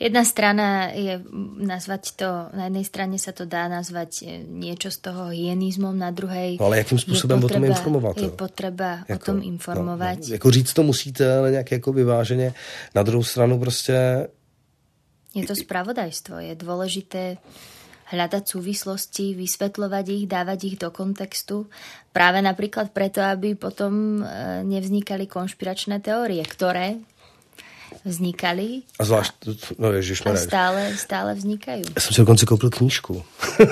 [SPEAKER 2] Jedna strana je nazvať to, na jednej strane sa to dá nazvať e, niečo z toho hyenizmom, na druhej... No ale jakým způsobem potreba, o tom informovat? Je potřeba jako, o tom informovat. No, no, jako
[SPEAKER 1] říct to musíte, ale nějak jako vyváženě. Na druhou stranu prostě...
[SPEAKER 2] Je to spravodajstvo, je důležité hľadať súvislosti, vysvetľovať ich, dávať ich do kontextu, práve napríklad preto, aby potom e, nevznikali konšpiračné teórie, ktoré Vznikaly.
[SPEAKER 1] A zvlášť, no ježišmarja.
[SPEAKER 2] stále, stále vznikají.
[SPEAKER 1] Já jsem si dokonce koupil knížku.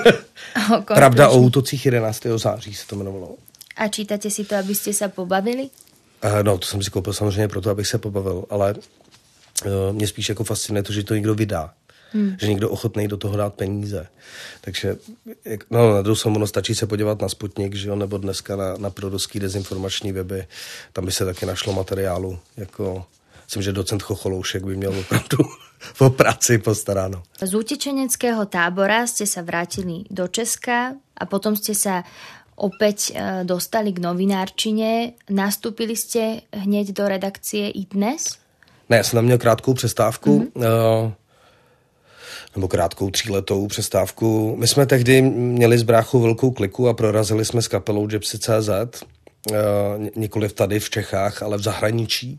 [SPEAKER 2] [LAUGHS] o, Pravda o
[SPEAKER 1] útocích 11. září se to jmenovalo.
[SPEAKER 2] A čítáte si to, abyste se pobavili?
[SPEAKER 1] Uh, no, to jsem si koupil samozřejmě proto, abych se pobavil, ale uh, mě spíš jako fascinuje to, že to někdo vydá. Hmm. Že někdo ochotný do toho dát peníze. Takže jak, no, na druhou stranu stačí se podívat na Sputnik, že jo, nebo dneska na, na proruský dezinformační weby. Tam by se taky našlo materiálu. Jako, myslím, že docent Chocholoušek by měl opravdu po [LAUGHS] práci postaráno.
[SPEAKER 2] Z utečeneckého tábora jste se vrátili do Česka a potom jste se opäť eh, dostali k novinárčině. Nastúpili ste hneď do redakcie i dnes?
[SPEAKER 1] Ne, já jsem tam měl krátkou přestávku. Mm-hmm. nebo krátkou tříletou přestávku. My jsme tehdy měli z bráchu velkou kliku a prorazili jsme s kapelou Gypsy.cz Eh, nikoli tady v Čechách, ale v zahraničí.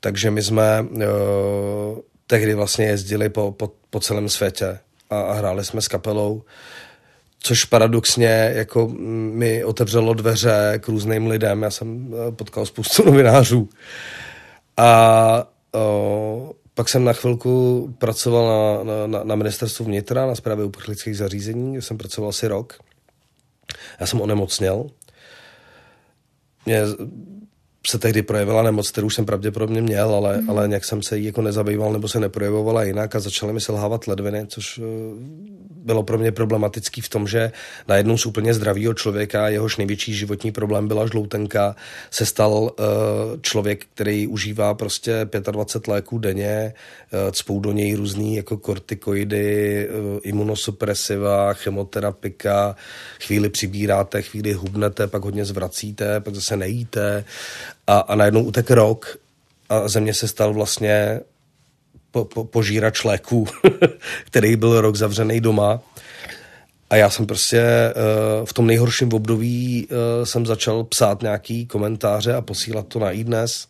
[SPEAKER 1] Takže my jsme eh, tehdy vlastně jezdili po, po, po celém světě a, a hráli jsme s kapelou, což paradoxně jako mm, mi otevřelo dveře k různým lidem. Já jsem eh, potkal spoustu [LAUGHS] novinářů. A o, pak jsem na chvilku pracoval na, na, na ministerstvu vnitra, na zprávě uprchlických zařízení, kde jsem pracoval asi rok. Já jsem onemocněl Yeah, se tehdy projevila nemoc, kterou jsem pravděpodobně měl, ale, mm. ale nějak jsem se jí jako nezabýval nebo se neprojevovala jinak a začaly mi selhávat ledviny, což eh, bylo pro mě problematický v tom, že najednou z úplně zdravého člověka, jehož největší životní problém byla žloutenka, se stal uh, člověk, který užívá prostě 25 léků denně, uh, cpou do něj různý jako kortikoidy, uh, imunosupresiva, chemoterapika, chvíli přibíráte, chvíli hubnete, pak hodně zvracíte, pak zase nejíte a, a najednou utek rok a země se stal vlastně po, po, požírač léků, [LAUGHS] který byl rok zavřený doma. A já jsem prostě uh, v tom nejhorším období uh, jsem začal psát nějaký komentáře a posílat to na iDnes.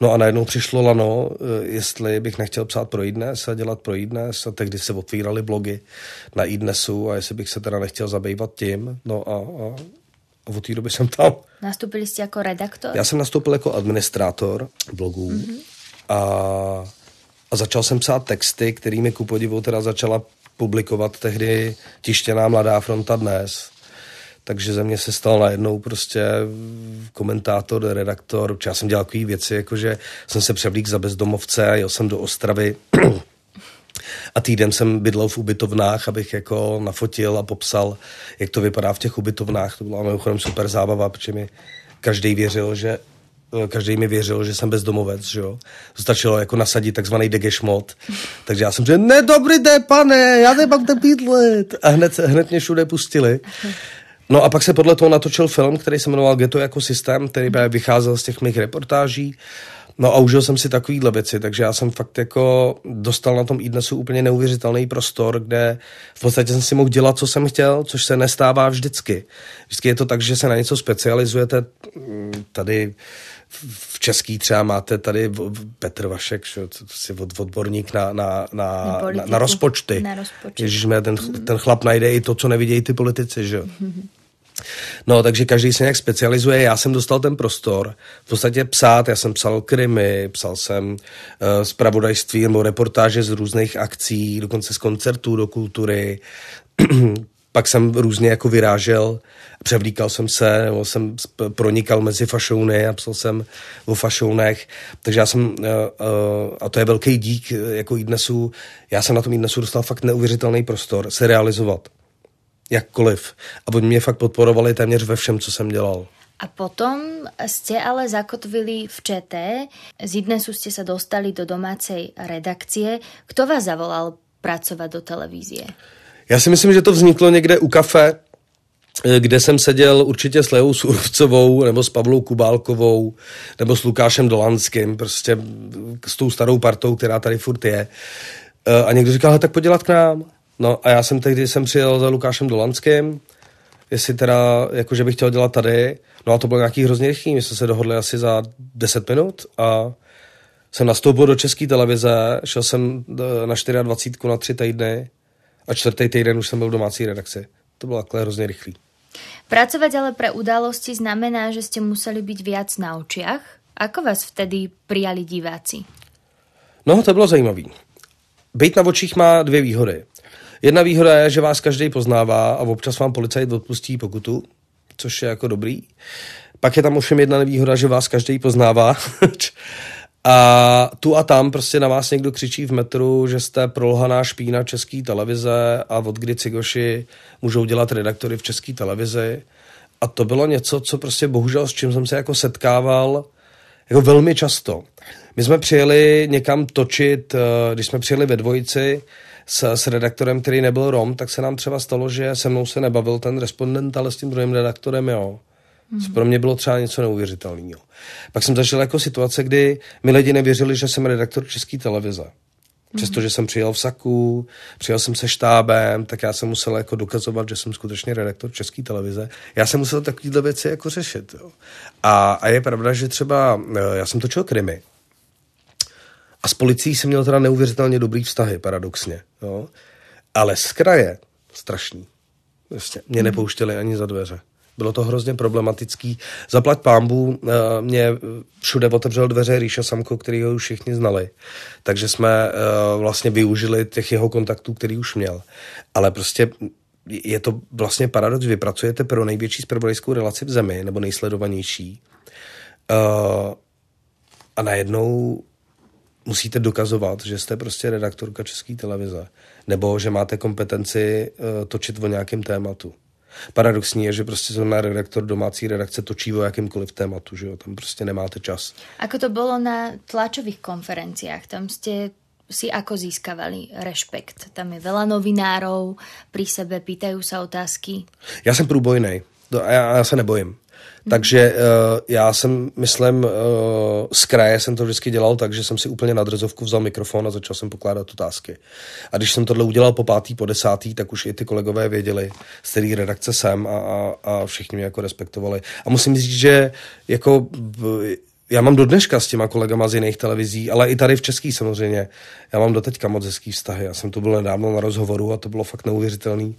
[SPEAKER 1] No a najednou přišlo lano, eh, jestli bych nechtěl psát pro iDnes a dělat pro iDnes a tehdy se otvíraly blogy na iDnesu a jestli bych se teda nechtěl zabývat tím. No a, a a od té doby jsem tam.
[SPEAKER 2] Nastoupili jste jako redaktor? Já jsem
[SPEAKER 1] nastoupil jako administrátor blogů mm-hmm. a, a začal jsem psát texty, kterými ku podivu teda začala publikovat tehdy tištěná Mladá fronta dnes. Takže ze mě se stal najednou prostě komentátor, redaktor. Já jsem dělal takové věci, jakože jsem se převlík za bezdomovce, jel jsem do Ostravy [CLEARS THROAT] A týden jsem bydlel v ubytovnách, abych jako nafotil a popsal, jak to vypadá v těch ubytovnách. To byla mimochodem super zábava, protože mi každý věřil, že eh, každý mi věřil, že jsem bezdomovec, že jo. Stačilo jako nasadit takzvaný degešmot. Takže já jsem řekl, ne, dobrý den, pane, já nemám kde bydlet. A hned, hned mě všude pustili. No a pak se podle toho natočil film, který se jmenoval Ghetto jako systém, který vycházel z těch mých reportáží. No a užil jsem si takovýhle věci, takže já jsem fakt jako dostal na tom e úplně neuvěřitelný prostor, kde v podstatě jsem si mohl dělat, co jsem chtěl, což se nestává vždycky. Vždycky je to tak, že se na něco specializujete. Mm, tady v český třeba máte tady Petr Vašek, že, jsi od, odborník na, na, na, na, na jako rozpočty. Na
[SPEAKER 2] rozpočty. Ježíš,
[SPEAKER 1] ten, ten chlap najde i to, co nevidějí ty politici, že jo. [LAUGHS] No, takže každý se nějak specializuje. Já jsem dostal ten prostor v podstatě psát. Já jsem psal krymy, psal jsem uh, zpravodajství nebo reportáže z různých akcí, dokonce z koncertů do kultury. [CLEARS THROAT] Pak jsem různě jako vyrážel, převlíkal jsem se, nebo jsem pronikal mezi fašouny a psal jsem o fašounech. Takže já jsem, uh, uh, a to je velký dík jako IDNESu, já jsem na tom IDNESu dostal fakt neuvěřitelný prostor se realizovat jakkoliv. A oni mě fakt podporovali téměř ve všem, co jsem dělal.
[SPEAKER 2] A potom jste ale zakotvili v ČT, z Idnesu jste se dostali do domácej redakcie. Kto vás zavolal pracovat do televízie?
[SPEAKER 1] Já si myslím, že to vzniklo někde u kafe, kde jsem seděl určitě s Leou Surovcovou, nebo s Pavlou Kubálkovou, nebo s Lukášem Dolanským, prostě s tou starou partou, která tady furt je. E, a někdo říkal, tak podělat k nám. No a já jsem tehdy jsem přijel za Lukášem Dolanským, jestli teda, jakože bych chtěl dělat tady. No a to bylo nějaký hrozně rychlý, my jsme se dohodli asi za 10 minut a jsem nastoupil do české televize, šel jsem eh, na 24 na tři týdny a čtvrtý týden už jsem byl v domácí redakci. To bylo takhle hrozně rychlý.
[SPEAKER 2] Pracovat ale pro události znamená, že jste museli být víc na očiach. Ako vás vtedy přijali diváci?
[SPEAKER 1] No, to bylo zajímavé. Být na očích má dvě výhody. Jedna výhoda je, že vás každý poznává a občas vám policajt odpustí pokutu, což je jako dobrý. Pak je tam ovšem jedna nevýhoda, že vás každý poznává. [LAUGHS] a tu a tam prostě na vás někdo křičí v metru, že jste prolhaná špína české televize a od kdy cigoši můžou dělat redaktory v české televizi. A to bylo něco, co prostě bohužel s čím jsem se jako setkával jako velmi často. My jsme přijeli někam točit, eh, když jsme přijeli ve dvojici, s, s redaktorem, který nebyl Rom, tak se nám třeba stalo, že se mnou se nebavil ten respondent, ale s tím druhým redaktorem, jo. Mm-hmm. Pro mě bylo třeba něco neuvěřitelného. Pak jsem zažil jako situace, kdy mi lidi nevěřili, že jsem redaktor České televize. Mhm. Přestože jsem přijel v saku, přijel jsem se štábem, tak já jsem musel jako dokazovat, že jsem skutečně redaktor České televize. Já jsem musel takovéhle věci jako řešit. Jo. A, a je pravda, že třeba eh, já jsem točil krimi, a s policií jsem měl teda neuvěřitelně dobrý vztahy, paradoxně. Jo. Ale z kraje, strašný. Vlastně, mě hmm. nepouštěli ani za dveře. Bylo to hrozně problematický. Zaplať pámbu, eh, mě všude otevřel dveře Ríša Samko, který ho už všichni znali. Takže jsme eh, vlastně využili těch jeho kontaktů, který už měl. Ale prostě je to vlastně paradox. Vy pracujete pro největší spravodajskou relaci v zemi, nebo nejsledovanější. Eh, a najednou musíte dokazovat, že jste prostě redaktorka České televize, nebo že máte kompetenci uh, točit o nějakém tématu. Paradoxní je, že prostě zrovna redaktor domácí redakce točí o jakýmkoliv tématu, že jo, tam prostě nemáte čas.
[SPEAKER 2] Ako to bylo na tlačových konferenciách, tam jste si ako získavali respekt, Tam je veľa novinárov, pri sebe pýtají se otázky.
[SPEAKER 1] Já jsem průbojnej, a já, já se nebojím. Takže uh, já jsem, myslím, uh, z kraje jsem to vždycky dělal tak, že jsem si úplně na drzovku vzal mikrofon a začal jsem pokládat otázky. A když jsem tohle udělal po pátý, po desátý, tak už i ty kolegové věděli, z který redakce jsem a, a, a všichni mě jako respektovali. A musím říct, že jako já mám do dneška s těma kolegama z jiných televizí, ale i tady v český, samozřejmě. Já mám do teďka moc hezký vztahy. Já jsem to byl nedávno na rozhovoru a to bylo fakt neuvěřitelný,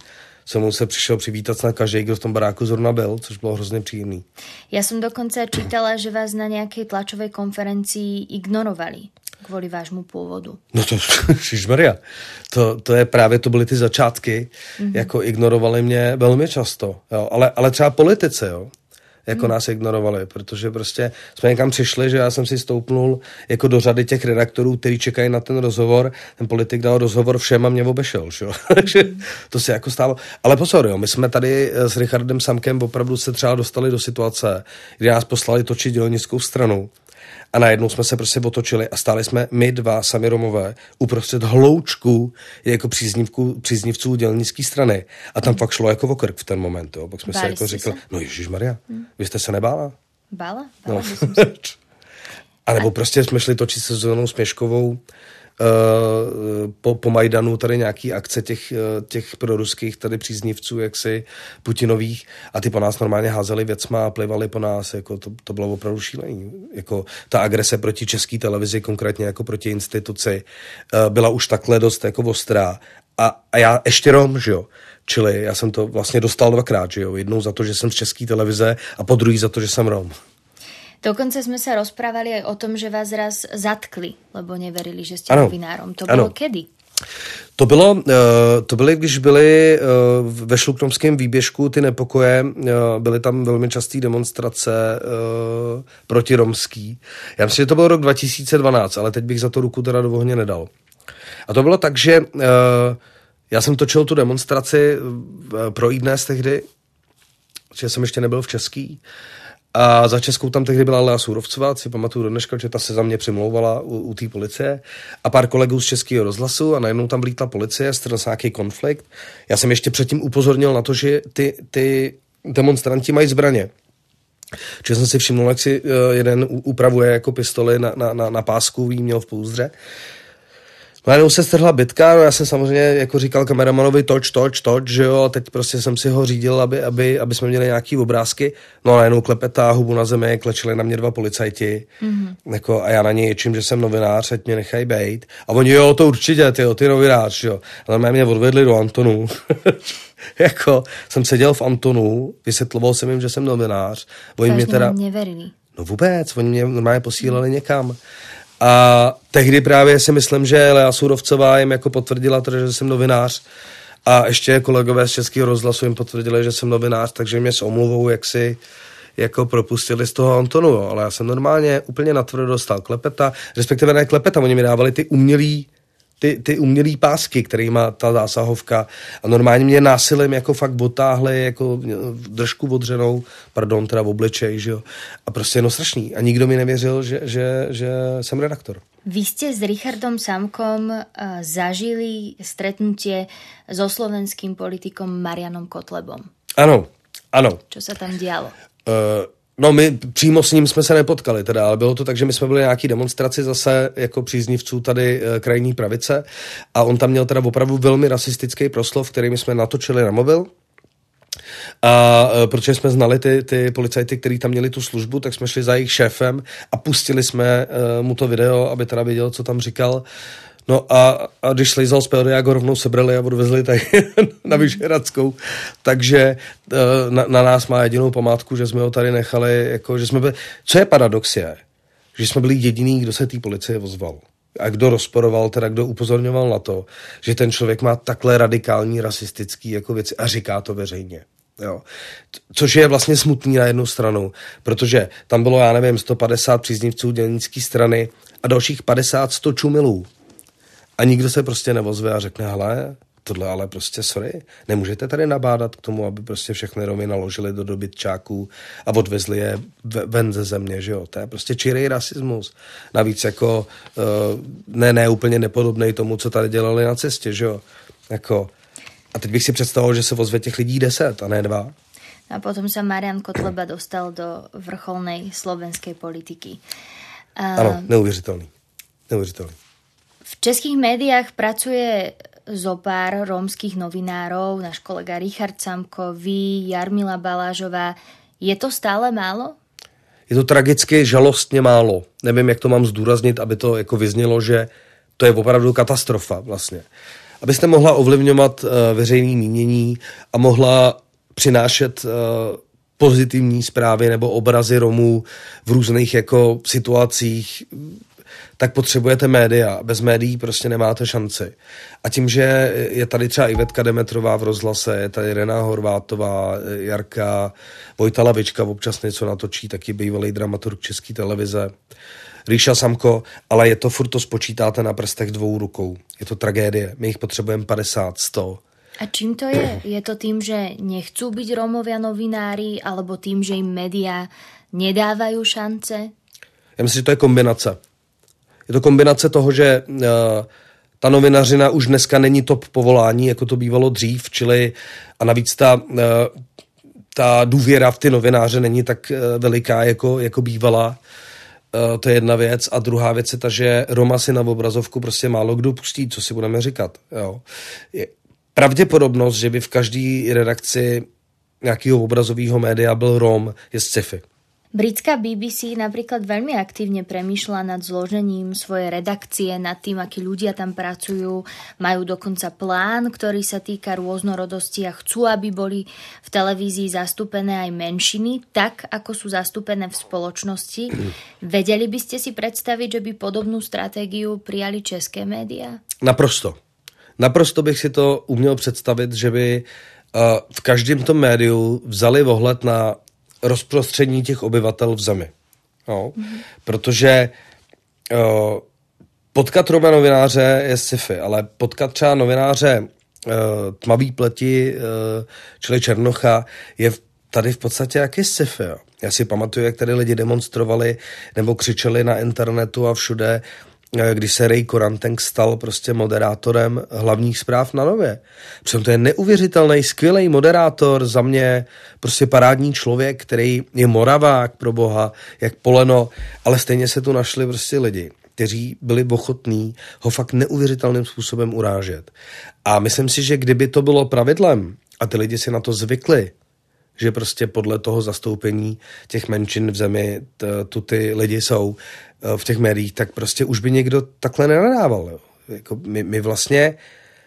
[SPEAKER 1] se mnou se přišel přivítat na každý, kdo v tom baráku zrovna byl, což bylo hrozně příjemný.
[SPEAKER 2] Já jsem dokonce čítala, že vás na nějaké tlačové konferenci ignorovali kvůli vášmu původu.
[SPEAKER 1] No to, šišmarja, [LAUGHS] to, to je právě, to byly ty začátky, mm-hmm. jako ignorovali mě velmi často, jo. Ale, ale třeba politice, jo jako hmm. nás ignorovali, protože prostě jsme někam přišli, že já jsem si stoupnul jako do řady těch redaktorů, kteří čekají na ten rozhovor, ten politik dal rozhovor všem a mě obešel, že? [LAUGHS] takže to se jako stálo. Ale pozor, jo, my jsme tady eh, s Richardem Samkem opravdu se třeba dostali do situace, kdy nás poslali točit dělnickou stranu a najednou jsme se prostě otočili a stáli jsme my dva sami Romové uprostřed hloučku jako příznivku příznivců dělnické strany. A tam fakt šlo jako o krk v ten moment. Jo. Pak jsme Báli se jako řekli, se? no Ježíš Maria, mm. vy jste se nebála?
[SPEAKER 2] Bála, no. bála no. jsem
[SPEAKER 1] se. [LAUGHS] A nebo prostě jsme šli točit se zónou Směškovou Eh, po, po Majdanu tady nějaký akce těch, eh, těch proruských tady příznivců, jaksi Putinových a ty po nás normálně házeli věcma a plivali po nás, jako to, to bylo opravdu šílení. Jako ta agrese proti české televizi, konkrétně jako proti instituci, eh, byla už takhle dost jako ostrá a, a já ještě Rom, že jo. Čili já jsem to vlastně dostal dvakrát, že jo. Jednou za to, že jsem z české televize a po druhý za to, že jsem Rom.
[SPEAKER 2] Dokonce jsme se rozprávali i o tom, že vás raz zatkli, lebo neverili, že jste novinárom. To ano. bylo kedy?
[SPEAKER 1] To bylo, eh, to byly, když byly eh, ve Šluknovském výběžku ty nepokoje, eh, byly tam velmi časté demonstrace proti romský. Já myslím, že to byl rok 2012, ale teď bych za to ruku teda do ohně nedal. A to bylo tak, že já jsem točil tu demonstraci pro jídnes tehdy, že jsem ještě nebyl v Český. A za Českou tam tehdy byla Lea Surovcová, si pamatuju do dneška, že ta se za mě přimlouvala u, u té policie a pár kolegů z Českého rozhlasu a najednou tam vlítla policie, strnul nějaký konflikt. Já jsem ještě předtím upozornil na to, že ty, ty demonstranti mají zbraně. Čiže jsem si všiml, jak si eh, jeden upravuje jako pistoli na, na, na, na pásku, ví měl v pouzdře. Uh, Najednou no, se strhla bitka, no já jsem samozřejmě jako říkal kameramanovi toč, toč, toč, že jo, a teď prostě jsem si ho řídil, aby, aby, aby jsme měli nějaký obrázky. No a najednou klepetá hubu na zemi, klečeli na mě dva policajti, mm-hmm. jako, a já na něj ječím, že jsem novinář, ať mě nechají bejt. A oni, jo, to určitě, ty jo, ty novinář, jo. A tam mě odvedli do Antonu. [LAUGHS] jako, jsem seděl v Antonu, vysvětloval jsem jim, že jsem novinář. Oni mě teda... Neverili. No vůbec, oni mě normálně posílali někam. A tehdy právě si myslím, že Lea Surovcová jim jako potvrdila, to, že jsem novinář. A ještě kolegové z Českého rozhlasu jim potvrdili, že jsem novinář, takže mě s omluvou jaksi jako propustili z toho Antonu, jo. ale já jsem normálně úplně natvrdo dostal klepeta, respektive ne klepeta, oni mi dávali ty umělý ty, ty umělý pásky, který má ta zásahovka. A normálně mě násilím jako fakt otáhli, jako e, držku odřenou, pardon, teda v obličej, že jo. A prostě no strašný. A nikdo mi nevěřil, že, že, že jsem redaktor.
[SPEAKER 2] Vy jste s Richardom Samkom e, zažili stretnutie so slovenským politikom Marianom Kotlebom.
[SPEAKER 1] Ano, ano.
[SPEAKER 2] Co se tam dělo?
[SPEAKER 1] Uh, e, No my přímo s ním jsme se nepotkali teda, ale bylo to tak, že my jsme byli nějaký demonstraci zase jako příznivců tady e, eh, krajní pravice a on tam měl teda opravdu velmi rasistický proslov, který my jsme natočili na mobil. A e, protože jsme znali ty, ty policajty, kteří tam měli tu službu, tak jsme šli za jejich šéfem a pustili jsme e, mu to video, aby teda viděl, co tam říkal. No a, a když slizal z jak ho rovnou sebrali a odvezli tady [LAUGHS] na Vyšehradskou. Takže eh, na, na, nás má jedinou památku, že jsme ho tady nechali, jako, že jsme byli... Co je paradox je, že jsme byli jediný, kdo se té policie ozval a kdo rozporoval, teda kdo upozorňoval na to, že ten člověk má takhle radikální rasistický jako věci a říká to veřejně. Jo. Což je vlastně smutný na jednu stranu, protože tam bylo, já nevím, 150 příznivců dělnické strany a dalších 50-100 čumilů a nikdo se prostě nevozve a řekne, hele, tohle ale prostě sorry, nemůžete tady nabádat k tomu, aby prostě všechny Romy naložili do dobytčáků a odvezli je ven ze země, že jo, to je prostě čirý rasismus. Navíc jako eh, ne, ne úplně nepodobný tomu, co tady dělali na cestě, že jo, jako a teď bych si představoval, že se ozve těch lidí deset a ne dva.
[SPEAKER 2] A potom se Marian Kotleba dostal do vrcholnej slovenské politiky. Ano,
[SPEAKER 1] neuvěřitelný. Neuvěřitelný.
[SPEAKER 2] V českých médiách pracuje zo pár rómskych novinárov, náš kolega Richard Samko, vy, Jarmila Balážová. Je to stále málo?
[SPEAKER 1] Je to tragicky žalostně málo. Nevím, jak to mám zdůraznit, aby to jako vyznělo, že to je opravdu katastrofa vlastně. Abyste mohla ovlivňovat uh, veřejné mínění a mohla přinášet uh, pozitivní zprávy nebo obrazy Romů v různých jako situacích, tak potřebujete média. Bez médií prostě nemáte šanci. A tím, že je tady třeba Ivetka Demetrová v rozhlase, je tady Rená Horvátová, Jarka, Vojta Lavička občas něco natočí, taky bývalý dramaturg České televize. Ríša Samko, ale je to furt to spočítáte na prstech dvou rukou. Je to tragédie. My jich potřebujeme 50, 100.
[SPEAKER 2] A čím to je? Je to tím, že nechcú být Romovia novinári, alebo tím, že jim média nedávají šance?
[SPEAKER 1] Já myslím, že to je kombinace. Je to kombinace toho, že eh, ta novinařina už dneska není top povolání, jako to bývalo dřív, čili a navíc ta, eh, ta důvěra v ty novináře není tak eh, veliká, jako, jako bývala. To je jedna věc. A druhá věc je ta, že Roma si na obrazovku prostě málo kdo pustí, co si budeme říkat. Jo. Je pravděpodobnost, že by v každé redakci nějakého obrazového média byl Rom, je sci-fi.
[SPEAKER 2] Britská BBC napríklad veľmi aktívne premýšľa nad zložením svojej redakcie, nad tým, akí ľudia tam pracujú. Majú dokonca plán, ktorý sa týka rôznorodosti a chcú, aby boli v televízii zastúpené aj menšiny, tak ako sú zastúpené v spoločnosti. [CLEARS THROAT] Vedeli by ste si predstaviť, že by podobnú stratégiu prijali české média?
[SPEAKER 1] Naprosto. Naprosto bych si to uměl představit, že by eh, v každém tom médiu vzali ohled na rozprostření těch obyvatel v zemi. No, Mm-hmm. Protože uh, potkat Roma novináře je sci-fi, ale potkat třeba novináře uh, tmavý pleti, uh, čili Černocha, je v, tady v podstatě jaký sci-fi. Jo? Já si pamatuju, jak tady lidi demonstrovali nebo křičeli na internetu a všude Eh, když se Ray Koranteng stal prostě moderátorem hlavních zpráv na Nově. Přitom to je neuvěřitelný, skvělý moderátor, za mě prostě parádní člověk, který je moravák pro boha, jak poleno, ale stejně se tu našli prostě lidi, kteří byli ochotní ho fakt neuvěřitelným způsobem urážet. A myslím si, že kdyby to bylo pravidlem a ty lidi si na to zvykli, že prostě podle toho zastoupení těch menšin v zemi t, tu ty lidi jsou, Eh, v těch médiích, tak prostě už by někdo takhle nenadával. Jako my, my vlastně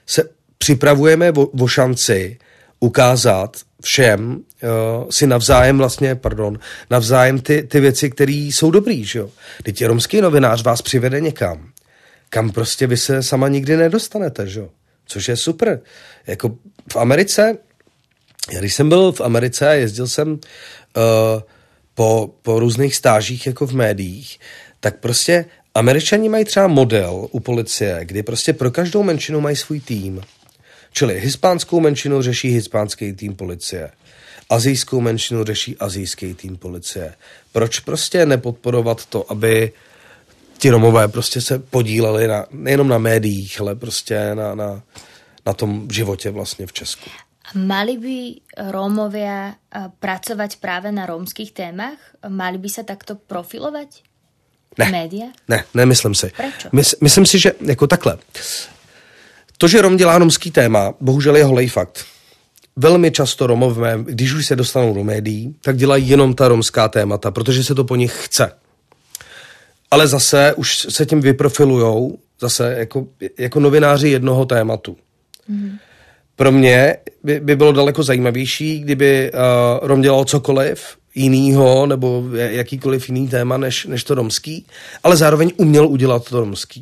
[SPEAKER 1] se připravujeme o, šanci ukázat všem uh, si navzájem vlastně, pardon, navzájem ty, ty věci, které jsou dobrý, že jo. Teď romský novinář vás přivede někam, kam prostě vy se sama nikdy nedostanete, že jo. Což je super. Jako v Americe, já když jsem byl v Americe a jezdil jsem uh, po, po různých stážích jako v médiích, tak prostě američani mají třeba model u policie, kdy prostě pro každou menšinu mají svůj tým. Čili hispánskou menšinu řeší hispánský tým policie. Azijskou menšinu řeší azijský tým policie. Proč prostě nepodporovat to, aby ti Romové prostě se podíleli na, nejenom na médiích, ale prostě na, na, na tom životě vlastně v Česku.
[SPEAKER 2] Mali by Rómovia eh, pracovat právě na romských témach? Mali by se takto profilovat. Ne. Média?
[SPEAKER 1] Ne, nemyslím si. Proč? myslím si, že jako takhle. To, že Rom dělá romský téma, bohužel je holej fakt. Velmi často Romové, když už se dostanou do médií, tak dělají jenom ta romská témata, protože se to po nich chce. Ale zase už se tím vyprofilujou, zase jako, jako novináři jednoho tématu. Mm. Pro mě by, by bylo daleko zajímavější, kdyby uh, Rom dělal cokoliv, jinýho nebo jakýkoliv jiný téma než, než to romský, ale zároveň uměl udělat to romský.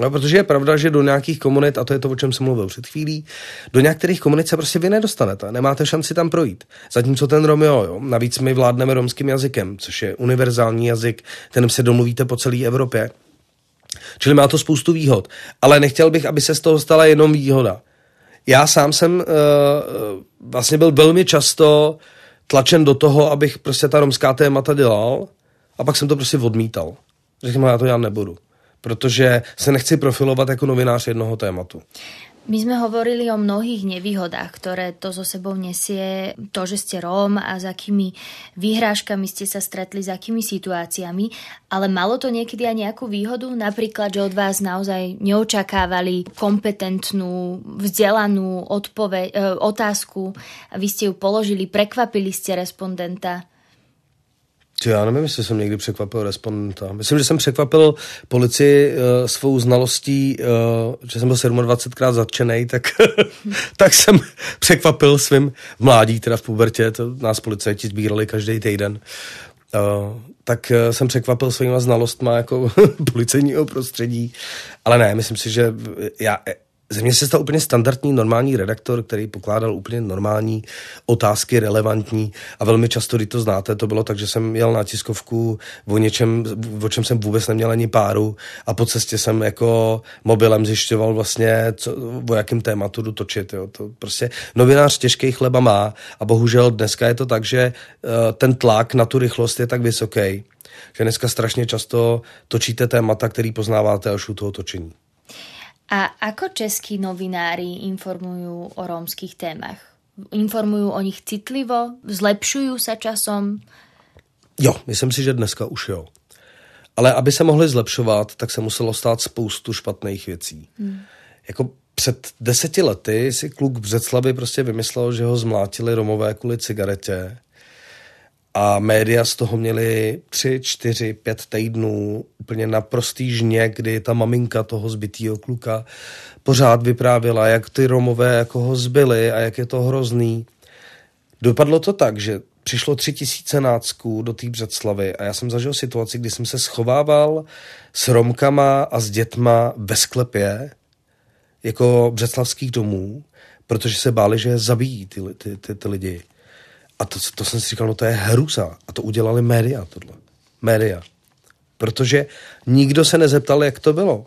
[SPEAKER 1] No, protože je pravda, že do nějakých komunit, a to je to, o čem jsem mluvil před chvílí, do některých komunit se prostě vy nedostanete, nemáte šanci tam projít. Zatímco ten Romeo, jo, navíc my vládneme romským jazykem, což je univerzální jazyk, kterým se domluvíte po celé Evropě. Čili má to spoustu výhod, ale nechtěl bych, aby se z toho stala jenom výhoda. Já sám jsem uh, vlastně byl velmi často uh, tlačen do toho, abych prostě ta romská témata dělal a pak jsem to prostě odmítal. Řekl jsem, já to já nebudu, protože se nechci profilovat jako novinář jednoho tématu.
[SPEAKER 2] My sme hovorili o mnohých nevýhodách, ktoré to so sebou nesie to, že ste Róm a s akými výhrážkami ste sa stretli, s akými situáciami, ale malo to niekedy aj nejakú výhodu? Napríklad, že od vás naozaj neočakávali kompetentnú, vzdelanú odpoveď, e, otázku, vy ste ju položili, prekvapili ste respondenta.
[SPEAKER 1] Ty já nevím, jestli jsem někdy překvapil respondenta. Myslím, že jsem překvapil policii uh, svou znalostí, uh, že jsem byl 27krát zatčený, tak, [LAUGHS] tak jsem překvapil svým mládí, teda v pubertě, to nás policajti sbírali každý týden. Uh, tak jsem překvapil svýma znalostma jako [LAUGHS] policejního prostředí. Ale ne, myslím si, že já, ze mě se stal úplně standardní normální redaktor, který pokládal úplně normální otázky, relevantní a velmi často, když to znáte, to bylo tak, že jsem jel na tiskovku o něčem, o čem jsem vůbec neměl ani páru a po cestě jsem jako mobilem zjišťoval vlastně, co, o jakém tématu jdu točit. Jo. To prostě novinář těžký chleba má a bohužel dneska je to tak, že eh, ten tlak na tu rychlost je tak vysoký, že dneska strašně často točíte témata, který poznáváte až u toho točení.
[SPEAKER 2] A ako českí novinári informujú o rómskych témach? Informujú o nich citlivo? Zlepšujú sa časom?
[SPEAKER 1] Jo, myslím si, že dneska už jo. Ale aby se mohli zlepšovat, tak se muselo stát spoustu špatných věcí. Hmm. Jako před deseti lety si kluk Břeclavi prostě vymyslel, že ho zmlátili Romové kvůli cigaretě a média z toho měly tři, čtyři, pět týdnů úplně na prostížně, kdy ta maminka toho zbytýho kluka pořád vyprávěla, jak ty Romové jako ho zbyli a jak je to hrozný. Dopadlo to tak, že přišlo tři tisíce nácků do té Břeclavy a já jsem zažil situaci, kdy jsem se schovával s Romkama a s dětma ve sklepě jako břeclavských domů, protože se báli, že zabijí ty, ty, ty, ty lidi. A to, to jsem si říkal, no to je hrůza. A to udělali média tohle. Média. Protože nikdo se nezeptal, jak to bylo.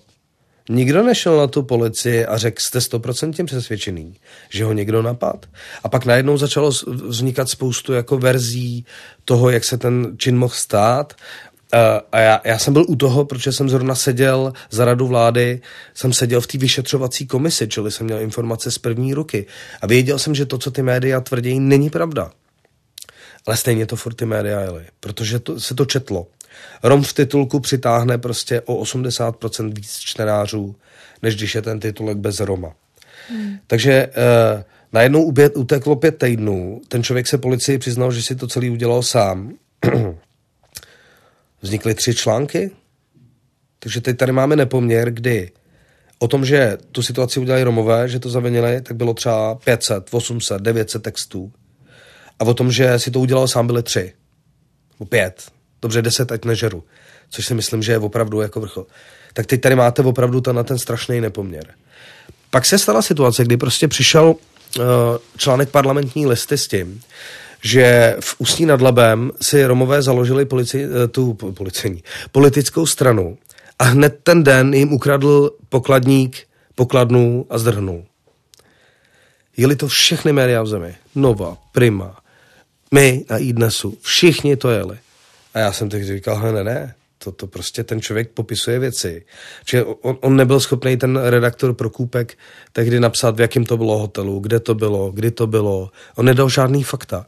[SPEAKER 1] Nikdo nešel na tu policii a řekl, jste stoprocentně přesvědčený, že ho někdo napad. A pak najednou začalo vznikat spoustu jako verzí toho, jak se ten čin mohl stát. A já, já jsem byl u toho, protože jsem zrovna seděl za radu vlády, jsem seděl v té vyšetřovací komisi, čili jsem měl informace z první ruky. A věděl jsem, že to, co ty média tvrdí, není pravda ale stejně to furt ty média jeli, protože to, se to četlo. Rom v titulku přitáhne prostě o 80% víc čtenářů, než když je ten titulek bez Roma. Hmm. Takže eh, najednou ubět, uteklo pět týdnů, ten člověk se policii přiznal, že si to celý udělal sám. [CLEARS THROAT] Vznikly tři články, takže teď tady máme nepoměr, kdy o tom, že tu situaci udělali Romové, že to zavinili, tak bylo třeba 500, 800, 900 textů a o tom, že si to udělal sám, byly tři. O pět. Dobře, deset, ať nežeru. Což si myslím, že je opravdu jako vrchol. Tak teď tady máte opravdu ten, na ten strašný nepoměr. Pak se stala situace, kdy prostě přišel uh, článek parlamentní listy s tím, že v Ústí nad Labem si Romové založili polici, eh, tu policení, politickou stranu a hned ten den jim ukradl pokladník, pokladnu a zdrhnul. Jeli to všechny média v zemi. Nova, Prima, my na e všichni to jeli. A já jsem tehdy říkal, ne, ne, to, to prostě ten člověk popisuje věci. Čiže on, on nebyl schopný ten redaktor pro Kůpek tehdy napsat, v jakém to bylo hotelu, kde to bylo, kdy to bylo. On nedal žádný fakta.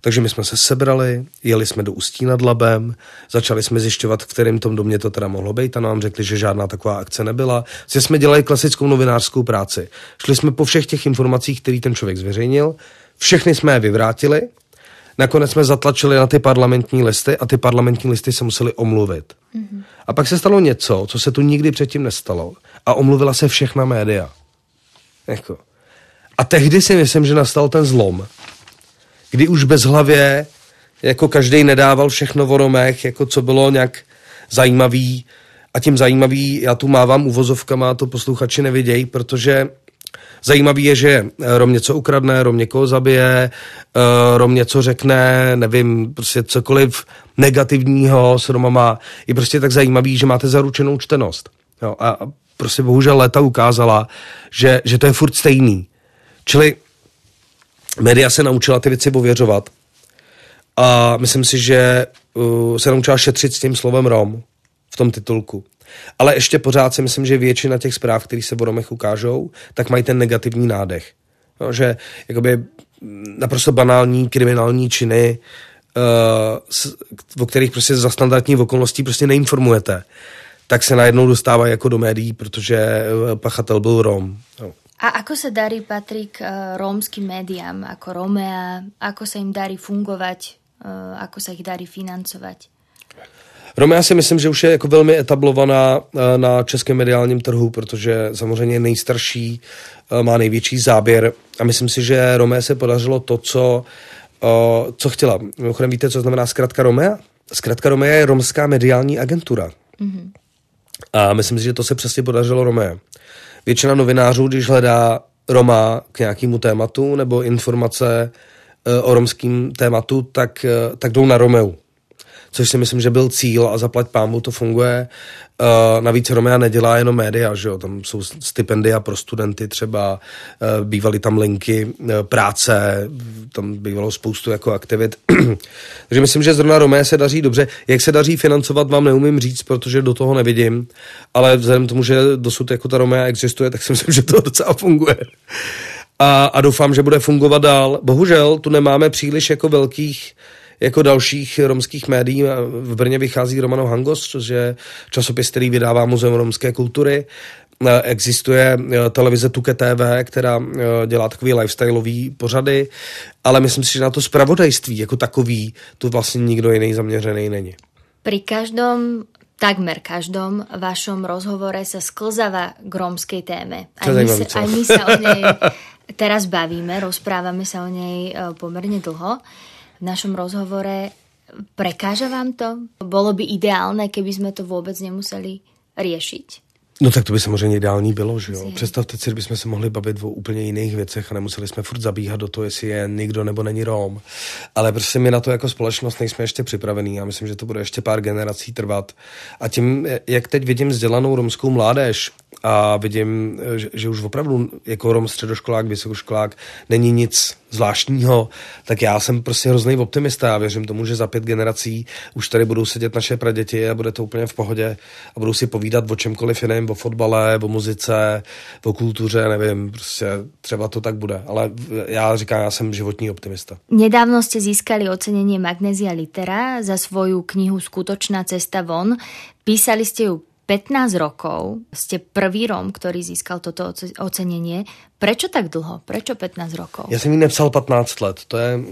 [SPEAKER 1] Takže my jsme se sebrali, jeli jsme do Ústí nad Labem, začali jsme zjišťovat, v kterém tom domě to teda mohlo být a nám řekli, že žádná taková akce nebyla. Vlastně jsme dělali klasickou novinářskou práci. Šli jsme po všech těch informacích, které ten člověk zveřejnil, všechny jsme je vyvrátili, Nakonec jsme zatlačili na ty parlamentní listy a ty parlamentní listy se museli omluvit. Mm-hmm. A pak se stalo něco, co se tu nikdy předtím nestalo. A omluvila se všechna média. Jako. A tehdy si myslím, že nastal ten zlom, kdy už bez hlavě jako každý nedával všechno v Romech, jako co bylo nějak zajímavý. A tím zajímavý, já tu mávám uvozovkama, to posluchači nevidějí, protože Zajímavý je, že eh, Rom něco ukradne, Rom někoho zabije, eh, Rom něco řekne, nevím, prostě cokoliv negativního s Romama. má. Je prostě tak zajímavý, že máte zaručenou čtenost. Jo, a prostě bohužel léta ukázala, že, že to je furt stejný. Čili média se naučila ty věci pověřovat a myslím si, že uh, se naučila šetřit s tím slovem Rom v tom titulku. Ale ještě pořád si myslím, že většina těch zpráv, které se o Romech ukážou, tak mají ten negativní nádech. No, že jakoby naprosto banální kriminální činy, uh, o kterých prostě za standardní okolností prostě neinformujete, tak se najednou dostávají jako do médií, protože eh, pachatel byl Rom. No.
[SPEAKER 2] A ako sa darí, Patrik, eh, romským médiám ako Romea? Ako sa im darí fungovať? Ako sa jich darí financovať?
[SPEAKER 1] Roma, já si myslím, že už je jako velmi etablovaná eh, na českém mediálním trhu, protože samozřejmě je nejstarší, eh, má největší záběr a myslím si, že Romé se podařilo to, co, eh, co chtěla. Mimochodem víte, co znamená zkrátka Romea? Zkrátka Romea je romská mediální agentura. Mm-hmm. A myslím si, že to se přesně podařilo Romé. Většina novinářů, když hledá Roma k nějakému tématu nebo informace o romském tématu, tak, tak jdou na Romeu což si myslím, že byl cíl a zaplať pámu, to funguje. Uh, navíc Romea nedělá jenom média, že jo? tam jsou stipendia pro studenty třeba, uh, bývaly tam linky uh, práce, tam bývalo spoustu jako aktivit. [CLEARS THROAT] Takže myslím, že zrovna Romea se daří dobře. Jak se daří financovat, vám neumím říct, protože do toho nevidím, ale vzhledem k tomu, že dosud jako ta Romea existuje, tak si myslím, že to docela funguje. a, a doufám, že bude fungovat dál. Bohužel tu nemáme příliš jako velkých uh, jako dalších romských médií v Brně vychází Romano Hangos, což je časopis, který vydává Muzeum romské kultury. E, existuje e, televize Tuke TV, která e, dělá takový lifestyleový pořady, ale myslím si, že na to spravodajství jako takový tu vlastně nikdo jiný zaměřený není.
[SPEAKER 2] Pri každom takmer každom vašom rozhovore sa sklzava k rómskej téme. Ani, sa, aj sa o nej teraz bavíme, rozprávame sa o nej pomerne dlho v našom rozhovore. Prekáža vám to? Bolo by ideálne, keby sme to vôbec nemuseli riešiť?
[SPEAKER 1] No tak to by samozřejmě ideální bylo, že jo. Představte si, kdybychom se mohli bavit o úplně jiných věcech a nemuseli jsme furt zabíhat do toho, jestli je někdo nebo není Róm. Ale prostě my na to jako společnost nejsme ještě připravení. Já myslím, že to bude ještě pár generací trvat. A tím, jak teď vidím vzdělanou romskou mládež, a vidím, že, že už opravdu jako Rom středoškolák, vysokoškolák není nic zvláštního, tak já jsem prostě hrozný optimista. a věřím tomu, že za pět generací už tady budou sedět naše praděti a bude to úplně v pohodě a budou si povídat o čemkoliv jiném, o fotbale, o muzice, o kultuře, nevím, prostě třeba to tak bude. Ale já říkám, já jsem životní optimista.
[SPEAKER 2] Nedávno jste získali ocenění Magnesia Litera za svoju knihu Skutočná cesta von. Písali jste ju 15 rokov ste prvý Róm, ktorý získal toto ocenenie. Prečo tak dlho? Prečo 15 rokov?
[SPEAKER 1] Já jsem mi nepsal 15 let. To je uh,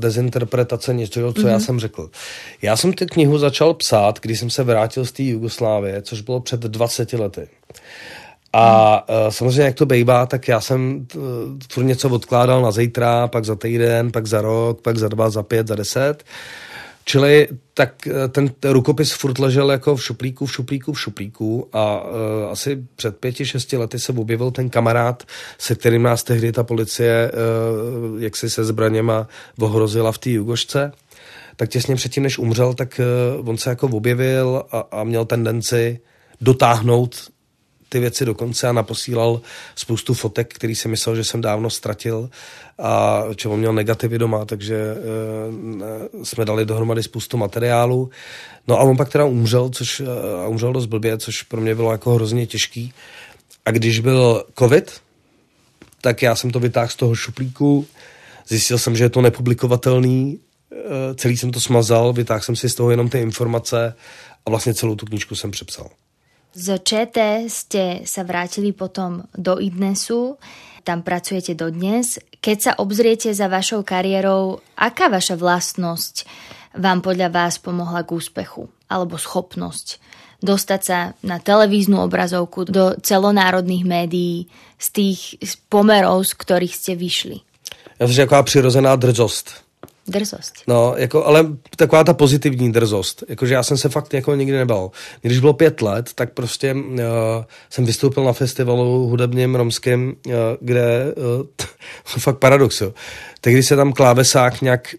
[SPEAKER 1] dezinterpretace něčeho, co mm-hmm. já som mhm. řekl. Já jsem tu knihu začal psát, když jsem se vrátil z té Jugoslávie, což bylo před 20 lety. A uh, samozřejmě, jak to bejbá, tak já jsem e, furt něco odkládal na zítra, pak za týden, pak za rok, pak za dva, za pět, za deset. Uh, Čili tak eh, ten rukopis furt ležel jako v šuplíku, v šuplíku, v šuplíku a uh, asi před pěti, šesti lety se objevil ten kamarád, se kterým nás tehdy ta policie uh, jaksi se zbraněma ohrozila v té Jugošce tak těsně předtím, než umřel, tak uh, on se jako objevil a, a měl tendenci dotáhnout ty věci do konce a naposílal spoustu fotek, který si myslel, že jsem dávno ztratil a čemu měl negativy doma, takže e, jsme dali dohromady spoustu materiálu. No a on pak teda umřel, což eh, a umřel dost blbě, což pro mě bylo jako hrozně těžký. A když byl covid, tak já jsem to vytáhl z toho šuplíku, zjistil jsem, že je to nepublikovatelný, eh, celý jsem to smazal, vytáhl jsem si z toho jenom ty informace a vlastně celou tu knížku jsem přepsal.
[SPEAKER 2] Z ČT ste sa vrátili potom do Idnesu, tam pracujete dodnes. Keď sa obzriete za vašou kariérou, aká vaša vlastnosť vám podľa vás pomohla k úspechu alebo schopnosť dostať sa na televíznu obrazovku do celonárodných médií z tých pomerov, z ktorých ste vyšli?
[SPEAKER 1] Ja to přirozená drzost Drzost. No, jako, ale taková ta pozitivní drzost. Jakože já jsem se fakt jako nikdy nebal. Když bylo pět let, tak prostě uh, jsem vystoupil na festivalu hudebním romském, uh, kde uh, eh, t- [LAUGHS] fakt paradox, jo. Tehdy se tam klávesák nějak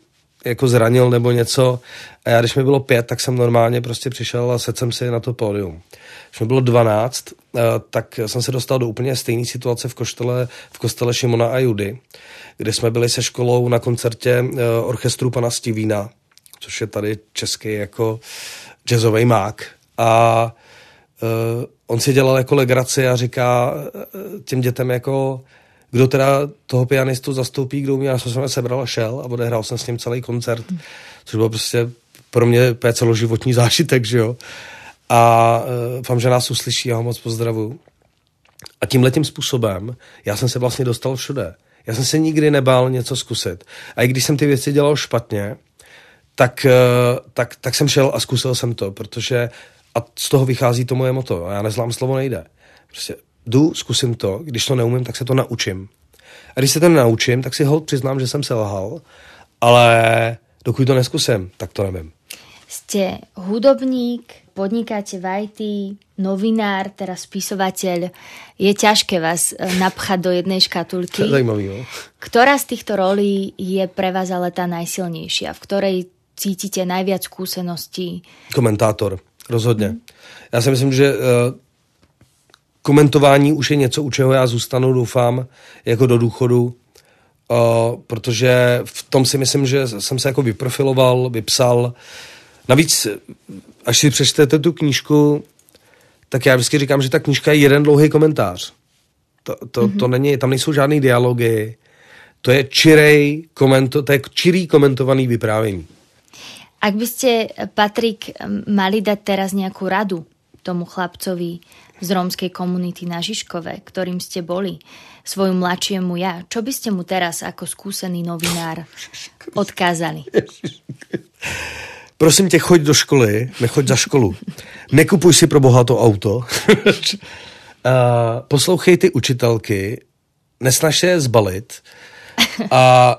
[SPEAKER 1] jako zranil nebo něco. A já, když mi bylo pět, tak jsem normálně prostě přišel a sedl jsem si na to pódium. Když mi bylo dvanáct, eh, tak jsem se dostal do úplně stejné situace v kostele, v kostele Šimona a Judy, kde jsme byli se školou na koncertě eh, orchestru pana Stivína, což je tady český jako jazzový mák. A eh, on si dělal jako legraci a říká těm dětem jako kdo teda toho pianistu zastoupí, kdo mě, Já jsem se sebral a šel a odehrál jsem s ním celý koncert, což bylo prostě pro mě celoživotní [LAUGHS] zážitek, že jo. A doufám, eh, že nás uslyší, já ho moc pozdravu. A tím letím způsobem já jsem se vlastně dostal všude. Já jsem se nikdy nebál něco zkusit. A i když jsem ty věci dělal špatně, tak, eh, tak, tak jsem šel a zkusil jsem to, protože a z toho vychází to moje moto. A já nezlám slovo nejde. Prostě jdu, zkusím to, když to neumím, tak se to naučím. A když se to naučím, tak si hold přiznám, že jsem selhal, ale dokud to neskusím,
[SPEAKER 2] tak to nevím. Ste hudobník, podnikáte v IT, novinár, teraz spisovatel. Je těžké vás eh, napchat do jedné škatulky. Zajímavý, jo? Která z těchto rolí je pre vás ale nejsilnější a V které cítíte nejvíc zkušeností?
[SPEAKER 1] Komentátor, rozhodně. Mm. Já si myslím, že uh komentování už je něco, u čeho já zůstanu, doufám, jako do důchodu, uh, protože v tom si myslím, že jsem se jako vyprofiloval, vypsal. Navíc, až si přečtete tu knížku, tak já vždycky říkám, že ta knížka je jeden dlouhý komentář. To, to, mm-hmm. to není, tam nejsou žádné dialogy, to je čirej komento, to je čirý komentovaný vyprávění.
[SPEAKER 2] Ak by ste, Patrik, mali dať teraz nejakú radu tomu chlapcovi, z rómskej komunity na Žižkove, ktorým ste boli, svoju mladšiemu ja, čo by ste mu teraz ako skúsený novinár [LAUGHS] odkázali?
[SPEAKER 1] Prosím tě, choď do školy, nechoď za školu. Nekupuj si pro boha to auto. [LAUGHS] poslouchej ty učitelky, nesnaž je zbalit a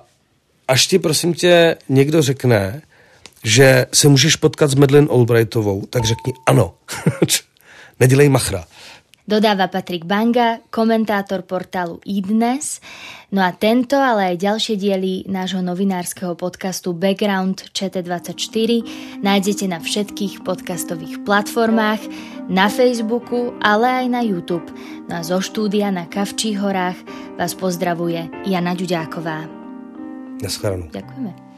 [SPEAKER 1] až ti prosím tě někdo řekne, že se můžeš potkat s Medlin Albrightovou, tak řekni ano. [LAUGHS] nedělej machra.
[SPEAKER 2] Dodává Patrik Banga, komentátor portálu iDnes. No a tento, ale aj ďalšie diely nášho novinárskeho podcastu Background ČT24 nájdete na všetkých podcastových platformách, na Facebooku, ale aj na YouTube. No a zo štúdia na Kavčích horách vás pozdravuje Jana Ďuďáková. Na Ďakujeme.